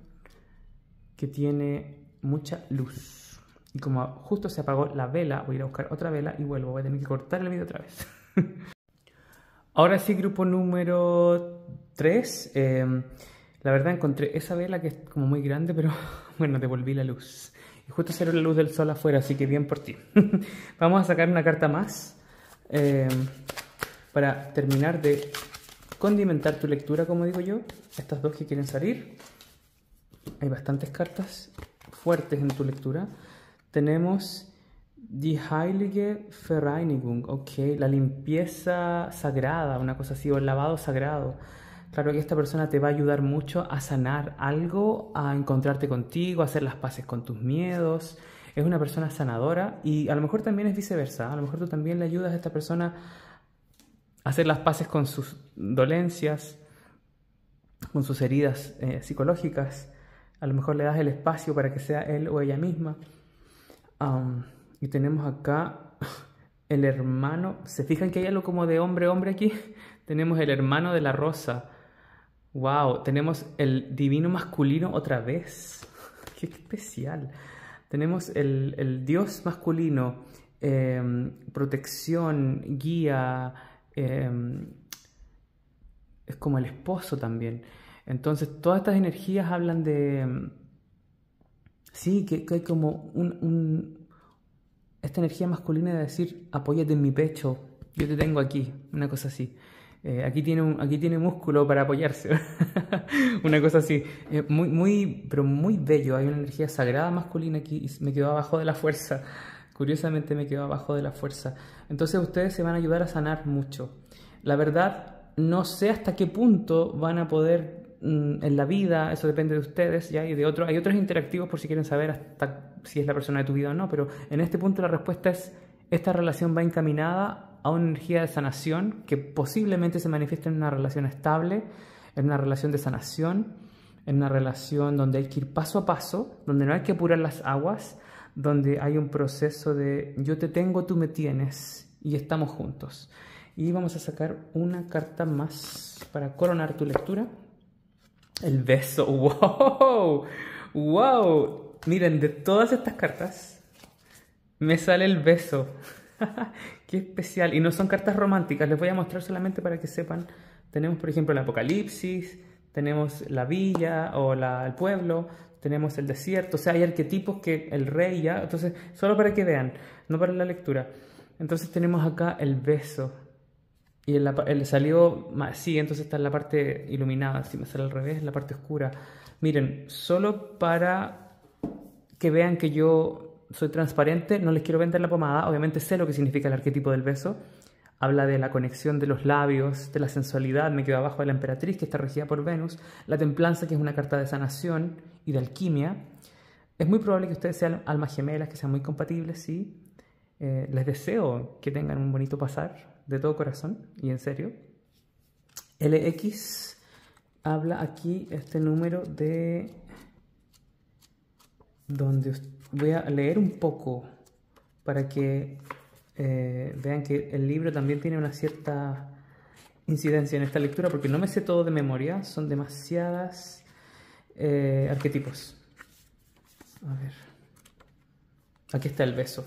que tiene mucha luz. Y como justo se apagó la vela, voy a ir a buscar otra vela y vuelvo. Voy a tener que cortar el video otra vez. Ahora sí, grupo número 3. Em, la verdad encontré esa vela que es como muy grande, pero bueno, devolví la luz. Y justo salió la luz del sol afuera, así que bien por ti. Vamos a sacar una carta más eh, para terminar de condimentar tu lectura, como digo yo. Estas dos que quieren salir. Hay bastantes cartas fuertes en tu lectura. Tenemos Die Heilige Vereinigung, la limpieza sagrada, una cosa así, o el lavado sagrado. Claro que esta persona te va a ayudar mucho a sanar algo, a encontrarte contigo, a hacer las paces con tus miedos. Es una persona sanadora y a lo mejor también es viceversa. A lo mejor tú también le ayudas a esta persona a hacer las paces con sus dolencias, con sus heridas eh, psicológicas. A lo mejor le das el espacio para que sea él o ella misma. y tenemos acá el hermano. ¿Se fijan que hay algo como de hombre-hombre aquí? Tenemos el hermano de la rosa Wow, tenemos el divino masculino otra vez. Qué especial. Tenemos el, el dios masculino, em, protección, guía, em, es como el esposo también. Entonces, todas estas energías hablan de... Em, sí, que, hay como un, un, Esta energía masculina de decir, apóyate en mi pecho, yo te tengo aquí, una cosa así. Eh, aquí, tiene un, aquí tiene músculo para apoyarse. una cosa así. Eh, muy, muy, pero muy bello. Hay una energía sagrada masculina aquí y me quedó abajo de la fuerza. Curiosamente me quedó abajo de la fuerza. Entonces ustedes se van a ayudar a sanar mucho. La verdad, no sé hasta qué punto van a poder mm, en la vida, eso depende de ustedes, ¿ya? Y de otros, hay otros interactivos por si quieren saber hasta si es la persona de tu vida o no, pero en este punto la respuesta es esta relación va encaminada a una energía de sanación que posiblemente se manifiesta en una relación estable, en una relación de sanación, en una relación donde hay que ir paso a paso, donde no hay que apurar las aguas, donde hay un proceso de yo te tengo, tú me tienes y estamos juntos. Y vamos a sacar una carta más para coronar tu lectura. El beso, wow, wow. Miren, de todas estas cartas, me sale el beso. Qué especial. Y no son cartas románticas, les voy a mostrar solamente para que sepan. Tenemos, por ejemplo, el Apocalipsis, tenemos la villa o el pueblo, tenemos el desierto, o sea, hay arquetipos que el rey ya, entonces, solo para que vean, no para la lectura. Entonces tenemos acá el beso. Y el, salió, sí, entonces está en la parte iluminada, si me sale al revés, la parte oscura. Miren, solo para que vean que yo soy transparente, no les quiero vender la pomada, obviamente sé lo que significa el arquetipo del beso. Habla de la conexión de los labios, de la sensualidad, me quedo abajo de la emperatriz que está regida por Venus, la templanza que es una carta de sanación y de alquimia. Es muy probable que ustedes sean almas gemelas, que sean muy compatibles, sí. Eh, les deseo que tengan un bonito pasar, de todo corazón y en serio. LX habla aquí este número de donde usted voy a leer un poco para que eh, vean que el libro también tiene una cierta incidencia en esta lectura, porque no me sé todo de memoria, son demasiadas eh, arquetipos. A ver. Aquí está el beso.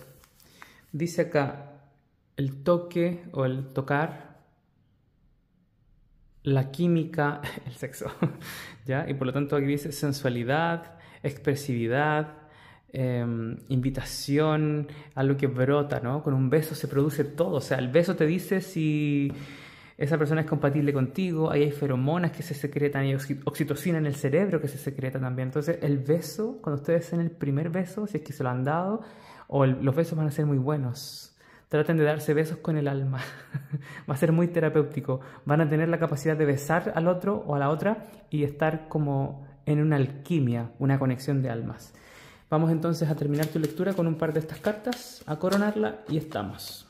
Dice acá el toque o el tocar, la química, el sexo, ¿ya? Y por lo tanto aquí dice sensualidad, expresividad, Em, invitación, algo que brota, ¿no? Con un beso se produce todo, o sea, el beso te dice si esa persona es compatible contigo, ahí hay feromonas que se secretan, hay oxitocina en el cerebro que se secreta también. Entonces, el beso, cuando ustedes en el primer beso, si es que se lo han dado, o los besos van a ser muy buenos. Traten de darse besos con el alma. Va a ser muy terapéutico. Van a tener la capacidad de besar al otro o a la otra y estar como en una alquimia, una conexión de almas. Vamos entonces a terminar tu lectura con un par de estas cartas, a coronarla y estamos.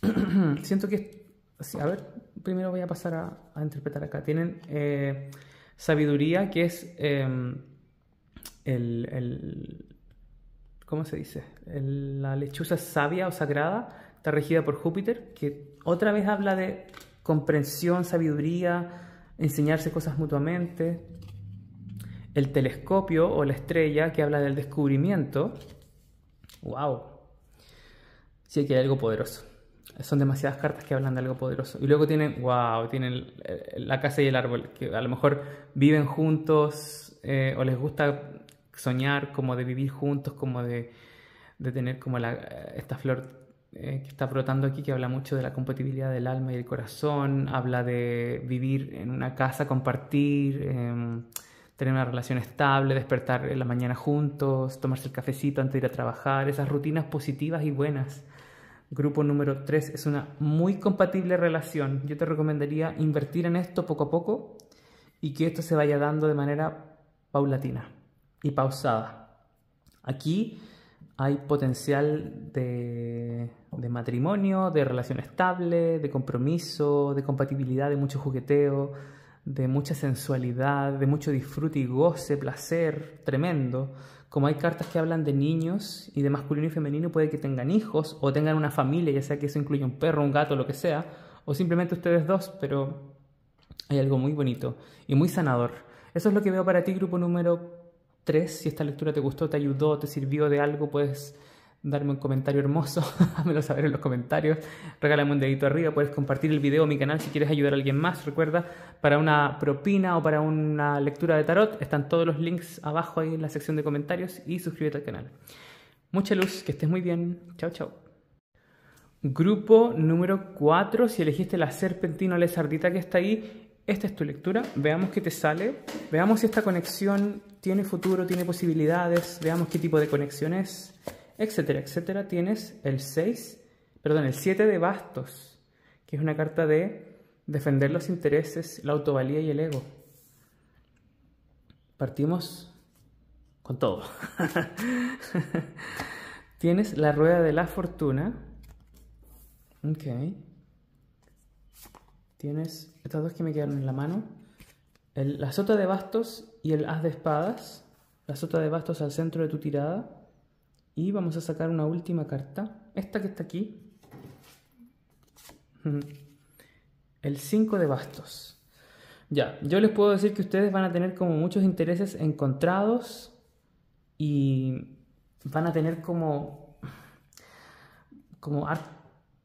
Siento que... A ver, primero voy a pasar a, interpretar acá. Tienen eh, sabiduría, que es em, el, ¿Cómo se dice? la lechuza sabia o sagrada, está regida por Júpiter, que otra vez habla de comprensión, sabiduría, enseñarse cosas mutuamente. El telescopio o la estrella que habla del descubrimiento. ¡Wow! Sí que hay algo poderoso. Son demasiadas cartas que hablan de algo poderoso. Y luego tienen, wow, tienen la casa y el árbol, que a lo mejor viven juntos eh, o les gusta soñar, como de vivir juntos, como de, de tener como la, esta flor eh, que está brotando aquí, que habla mucho de la compatibilidad del alma y el corazón, habla de vivir en una casa, compartir, em, tener una relación estable, despertar en la mañana juntos, tomarse el cafecito antes de ir a trabajar, esas rutinas positivas y buenas. Grupo número 3 es una muy compatible relación. Yo te recomendaría invertir en esto poco a poco y que esto se vaya dando de manera paulatina y pausada. Aquí hay potencial de, matrimonio, de relación estable, de compromiso, de compatibilidad, de mucho jugueteo, de mucha sensualidad, de mucho disfrute y goce, placer tremendo. Como hay cartas que hablan de niños y de masculino y femenino, puede que tengan hijos o tengan una familia, ya sea que eso incluya un perro, un gato, lo que sea, o simplemente ustedes dos, pero hay algo muy bonito y muy sanador. Eso es lo que veo para ti, grupo número 3. si esta lectura te gustó, te ayudó, te sirvió de algo, puedes darme un comentario hermoso, házmelo saber en los comentarios, regálame un dedito arriba, puedes compartir el video o mi canal si quieres ayudar a alguien más, recuerda, para una propina o para una lectura de tarot, están todos los links abajo ahí en la sección de comentarios y suscríbete al canal. Mucha luz, que estés muy bien, chao chao. Grupo número 4, si elegiste la serpentina o que está ahí, esta es tu lectura, veamos qué te sale, veamos si esta conexión tiene futuro, tiene posibilidades, veamos qué tipo de conexión es, etcétera, etcétera. Tienes el 6, perdón, el 7 de bastos, que es una carta de defender los intereses, la autovalía y el ego. Partimos con todo. Tienes la rueda de la fortuna. Okay. Tienes estas dos que me quedaron en la mano. la sota de bastos y el as de espadas. La sota de bastos al centro de tu tirada. Y vamos a sacar una última carta. Esta que está aquí. El 5 de bastos. Ya, yo les puedo decir que ustedes van a tener como muchos intereses encontrados y van a tener como como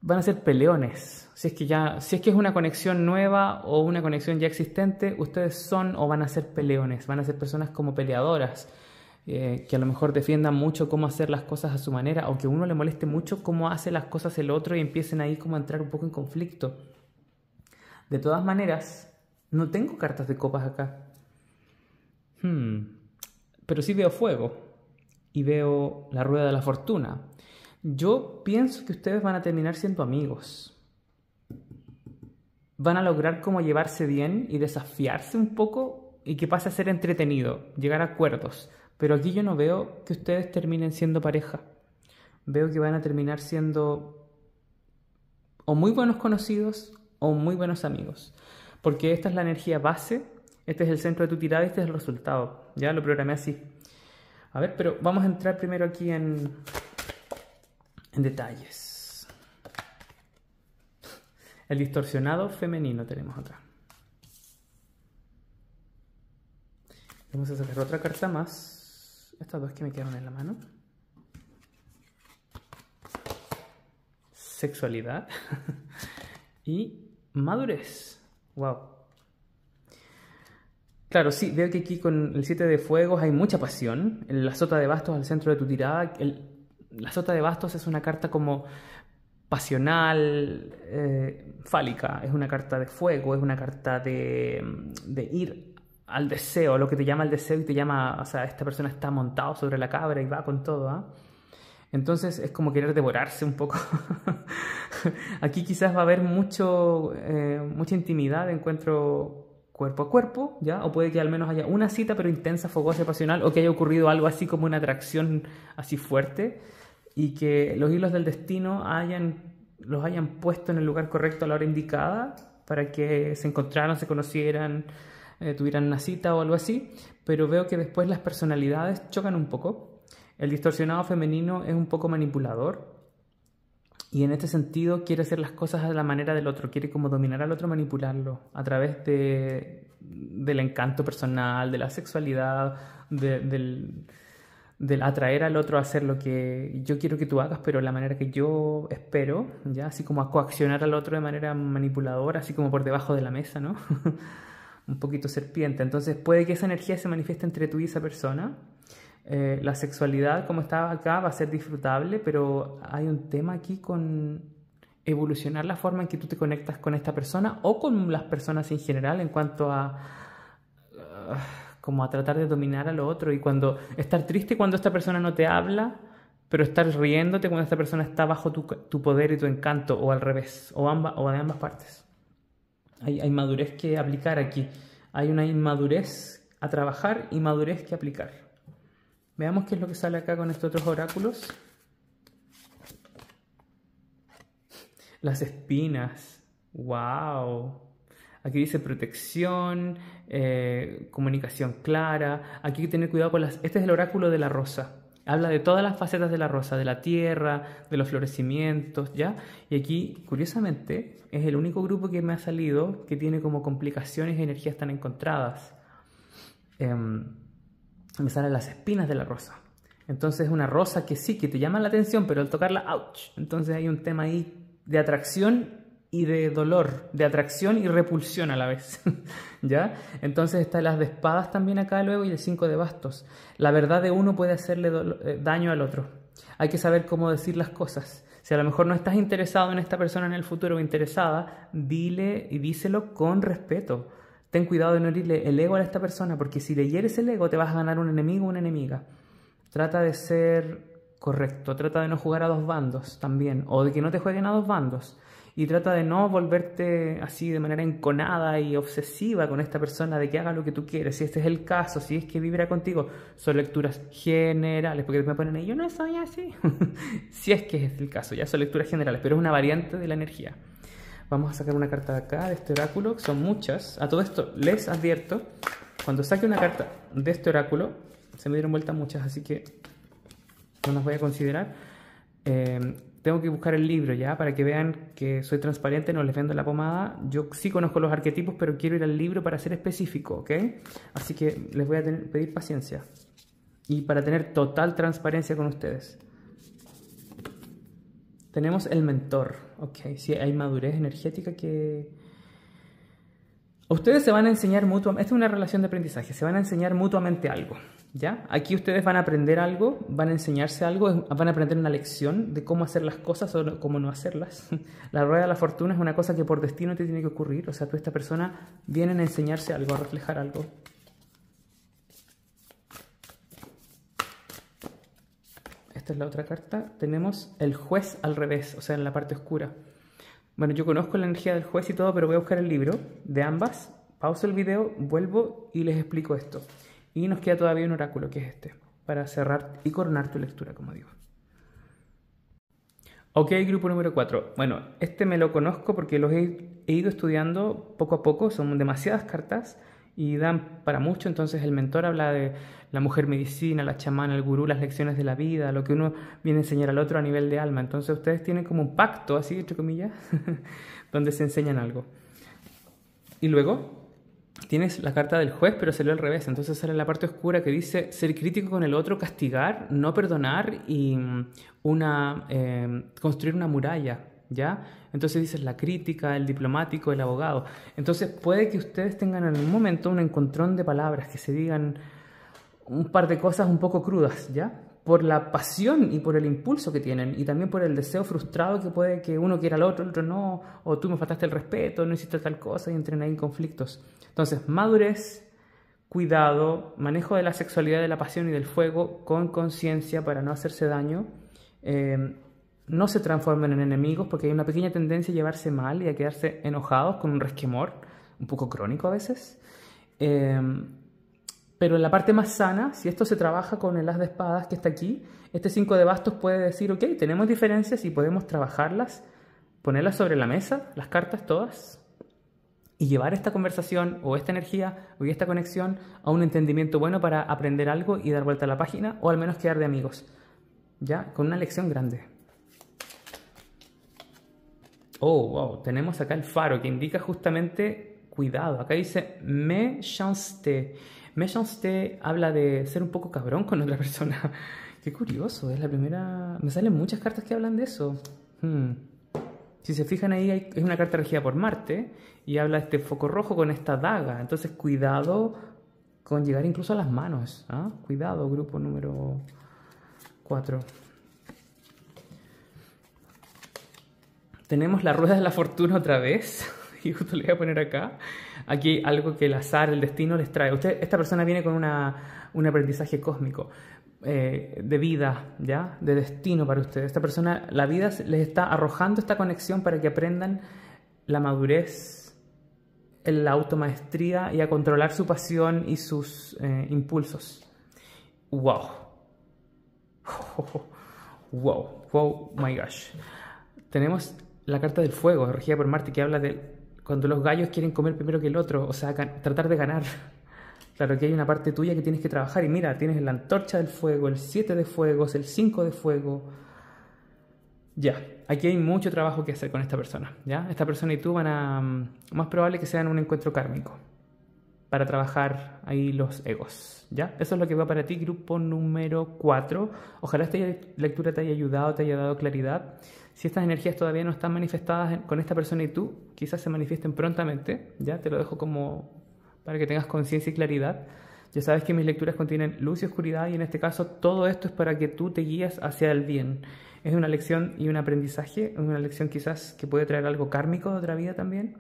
van a ser peleones. Si es que ya, si es que es una conexión nueva o una conexión ya existente, ustedes son o van a ser peleones, van a ser personas como peleadoras, eh, que a lo mejor defiendan mucho cómo hacer las cosas a su manera, o que uno le moleste mucho cómo hace las cosas el otro y empiecen ahí como a entrar un poco en conflicto. De todas maneras, no tengo cartas de copas acá. Hmm, pero sí veo fuego y veo la rueda de la fortuna yo pienso que ustedes van a terminar siendo amigos. Van a lograr como llevarse bien y desafiarse un poco y que pase a ser entretenido, llegar a acuerdos. Pero aquí yo no veo que ustedes terminen siendo pareja. Veo que van a terminar siendo o muy buenos conocidos o muy buenos amigos. Porque esta es la energía base, este es el centro de tu tirada y este es el resultado. Ya lo programé así. A ver, pero vamos a entrar primero aquí en en detalles. El distorsionado femenino tenemos acá. Vamos a sacar otra carta más. Estas dos que me quedaron en la mano. Sexualidad. y madurez. Wow. Claro, sí, veo que aquí con el 7 de fuegos hay mucha pasión. La sota de bastos al centro de tu tirada, la sota de bastos es una carta como pasional, eh, fálica, es una carta de fuego, es una carta de, ir al deseo, lo que te llama el deseo y te llama, o sea, esta persona está montado sobre la cabra y va con todo, ¿ah? Entonces es como querer devorarse un poco. Aquí quizás va a haber mucho, eh, mucha intimidad, encuentro cuerpo a cuerpo, ¿ya? O puede que al menos haya una cita, pero intensa, fogosa, pasional, o que haya ocurrido algo así como una atracción así fuerte y que los hilos del destino hayan, los hayan puesto en el lugar correcto a la hora indicada para que se encontraran, se conocieran, eh, tuvieran una cita o algo así, pero veo que después las personalidades chocan un poco. El distorsionado femenino es un poco manipulador y en este sentido quiere hacer las cosas a la manera del otro, quiere como dominar al otro, manipularlo a través de, del encanto personal, de la sexualidad, del del atraer al otro a hacer lo que yo quiero que tú hagas, pero la manera que yo espero, ¿ya? Así como a coaccionar al otro de manera manipuladora, así como por debajo de la mesa, ¿no? un poquito serpiente. Entonces puede que esa energía se manifieste entre tú y esa persona. Eh, la sexualidad, como estaba acá, va a ser disfrutable, pero hay un tema aquí con evolucionar la forma en que tú te conectas con esta persona o con las personas en general en cuanto a como a tratar de dominar a lo otro y cuando estar triste cuando esta persona no te habla, pero estar riéndote cuando esta persona está bajo tu, poder y tu encanto o al revés, o, ambas, o de ambas partes. Hay, hay madurez que aplicar aquí, hay una inmadurez a trabajar y madurez que aplicar. Veamos qué es lo que sale acá con estos otros oráculos. Las espinas. ¡Wow! aquí dice protección, eh, comunicación clara, aquí hay que tener cuidado con las... Este es el oráculo de la rosa. Habla de todas las facetas de la rosa, de la tierra, de los florecimientos, ¿ya? Y aquí, curiosamente, es el único grupo que me ha salido que tiene como complicaciones y energías tan encontradas. Em, me salen las espinas de la rosa. Entonces es una rosa que sí, que te llama la atención, pero al tocarla, ouch. Entonces hay un tema ahí de atracción y de dolor, de atracción y repulsión a la vez. ¿Ya? Entonces está las de espadas también acá luego y el cinco de bastos. La verdad de uno puede hacerle eh, daño al otro. Hay que saber cómo decir las cosas. Si a lo mejor no estás interesado en esta persona en el futuro o interesada, dile y díselo con respeto. Ten cuidado de no herirle el ego a esta persona, porque si le hieres el ego te vas a ganar un enemigo o una enemiga. Trata de ser correcto, trata de no jugar a dos bandos también, o de que no te jueguen a dos bandos y trata de no volverte así de manera enconada y obsesiva con esta persona de que haga lo que tú quieres. Si este es el caso, si es que vibra contigo, son lecturas generales, porque me ponen ahí, yo no soy así. si es que es el caso, ya son lecturas generales, pero es una variante de la energía. Vamos a sacar una carta de acá, de este oráculo, son muchas. A todo esto les advierto, cuando saque una carta de este oráculo, se me dieron vuelta muchas, así que no las voy a considerar. Eh, tengo que buscar el libro, ¿ya? Para que vean que soy transparente, no les vendo la pomada. Yo sí conozco los arquetipos, pero quiero ir al libro para ser específico, ¿ok? Así que les voy a pedir paciencia. Y para tener total transparencia con ustedes. Tenemos el mentor, ¿ok? Si hay madurez energética que Ustedes se van a enseñar mutuamente, esta es una relación de aprendizaje, se van a enseñar mutuamente algo, ¿ya? Aquí ustedes van a aprender algo, van a enseñarse algo, van a aprender una lección de cómo hacer las cosas o cómo no hacerlas. La rueda de la fortuna es una cosa que por destino te tiene que ocurrir, o sea, tú esta persona vienen a enseñarse algo, a reflejar algo. Esta es la otra carta, tenemos el juez al revés, o sea, en la parte oscura. Bueno, yo conozco la energía del juez y todo, pero voy a buscar el libro de ambas. Pauso el video, vuelvo y les explico esto. Y nos queda todavía un oráculo, que es este, para cerrar y coronar tu lectura, como digo. Ok, grupo número 4. Bueno, este me lo conozco porque los he, he, ido estudiando poco a poco, son demasiadas cartas y dan para mucho, entonces el mentor habla de la mujer medicina, la chamana, el gurú, las lecciones de la vida, lo que uno viene a enseñar al otro a nivel de alma. Entonces ustedes tienen como un pacto, así entre comillas, donde se enseñan algo. Y luego tienes la carta del juez, pero salió al revés. Entonces sale la parte oscura que dice ser crítico con el otro, castigar, no perdonar y mm, una, eh, construir una muralla. ¿Ya? Entonces dices la crítica, el diplomático, el abogado. Entonces puede que ustedes tengan en un momento un encontrón de palabras que se digan, un par de cosas un poco crudas, ¿ya? Por la pasión y por el impulso que tienen y también por el deseo frustrado que puede que uno quiera al otro, el otro no, o tú me faltaste el respeto, no hiciste tal cosa y entren ahí en conflictos. Entonces, madurez, cuidado, manejo de la sexualidad, de la pasión y del fuego con conciencia para no hacerse daño. Eh, no se transformen en enemigos porque hay una pequeña tendencia a llevarse mal y a quedarse enojados con un resquemor, un poco crónico a veces. Eh, pero en la parte más sana, si esto se trabaja con el as de espadas que está aquí, este 5 de bastos puede decir, ok, tenemos diferencias y podemos trabajarlas, ponerlas sobre la mesa, las cartas todas, y llevar esta conversación o esta energía o esta conexión a un entendimiento bueno para aprender algo y dar vuelta a la página o al menos quedar de amigos. ¿Ya? Con una lección grande. Oh, wow, tenemos acá el faro que indica justamente cuidado. Acá dice me chance Méchanceté habla de ser un poco cabrón con otra persona. Qué curioso, es la primera... Me salen muchas cartas que hablan de eso. Hmm. Si se fijan ahí, es una carta regida por Marte y habla de este foco rojo con esta daga. Entonces, cuidado con llegar incluso a las manos. ¿ah? Cuidado, grupo número 4. Tenemos la rueda de la fortuna otra vez. y justo le voy a poner acá, aquí algo que el azar, el destino les trae. Usted, esta persona viene con un aprendizaje cósmico. Eh, de vida, ¿ya? De destino para ustedes. Esta persona, la vida les está arrojando esta conexión para que aprendan la madurez, la automaestría y a controlar su pasión y sus eh, impulsos. ¡Wow! ¡Wow! ¡Wow! ¡My gosh! Tenemos la carta del fuego, regida por Marte, que habla de cuando los gallos quieren comer primero que el otro, o sea, tratar de ganar. Claro que hay una parte tuya que tienes que trabajar y mira, tienes la antorcha del fuego, el 7 de fuegos, el 5 de fuego. Ya, aquí hay mucho trabajo que hacer con esta persona, ¿ya? Esta persona y tú van a... Mm, más probable que sean un encuentro kármico para trabajar ahí los egos, ¿ya? Eso es lo que va para ti, grupo número 4. Ojalá esta lectura te haya ayudado, te haya dado claridad. Si estas energías todavía no están manifestadas con esta persona y tú, quizás se manifiesten prontamente, ya te lo dejo como para que tengas conciencia y claridad. Ya sabes que mis lecturas contienen luz y oscuridad y en este caso todo esto es para que tú te guías hacia el bien. Es una lección y un aprendizaje, una lección quizás que puede traer algo kármico de otra vida también.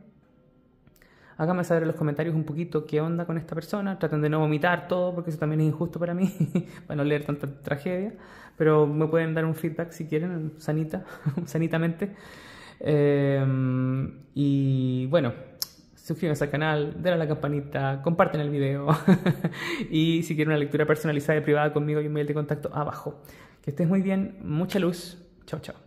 Hágame saber en los comentarios un poquito qué onda con esta persona. Traten de no vomitar todo porque eso también es injusto para mí, para no leer tanta tragedia pero me pueden dar un feedback si quieren, sanita, sanitamente. Em, y bueno, suscríbanse al canal, denle a la campanita, comparten el video y si quieren una lectura personalizada y privada conmigo hay un mail de contacto abajo. Que estés muy bien, mucha luz, chao chao.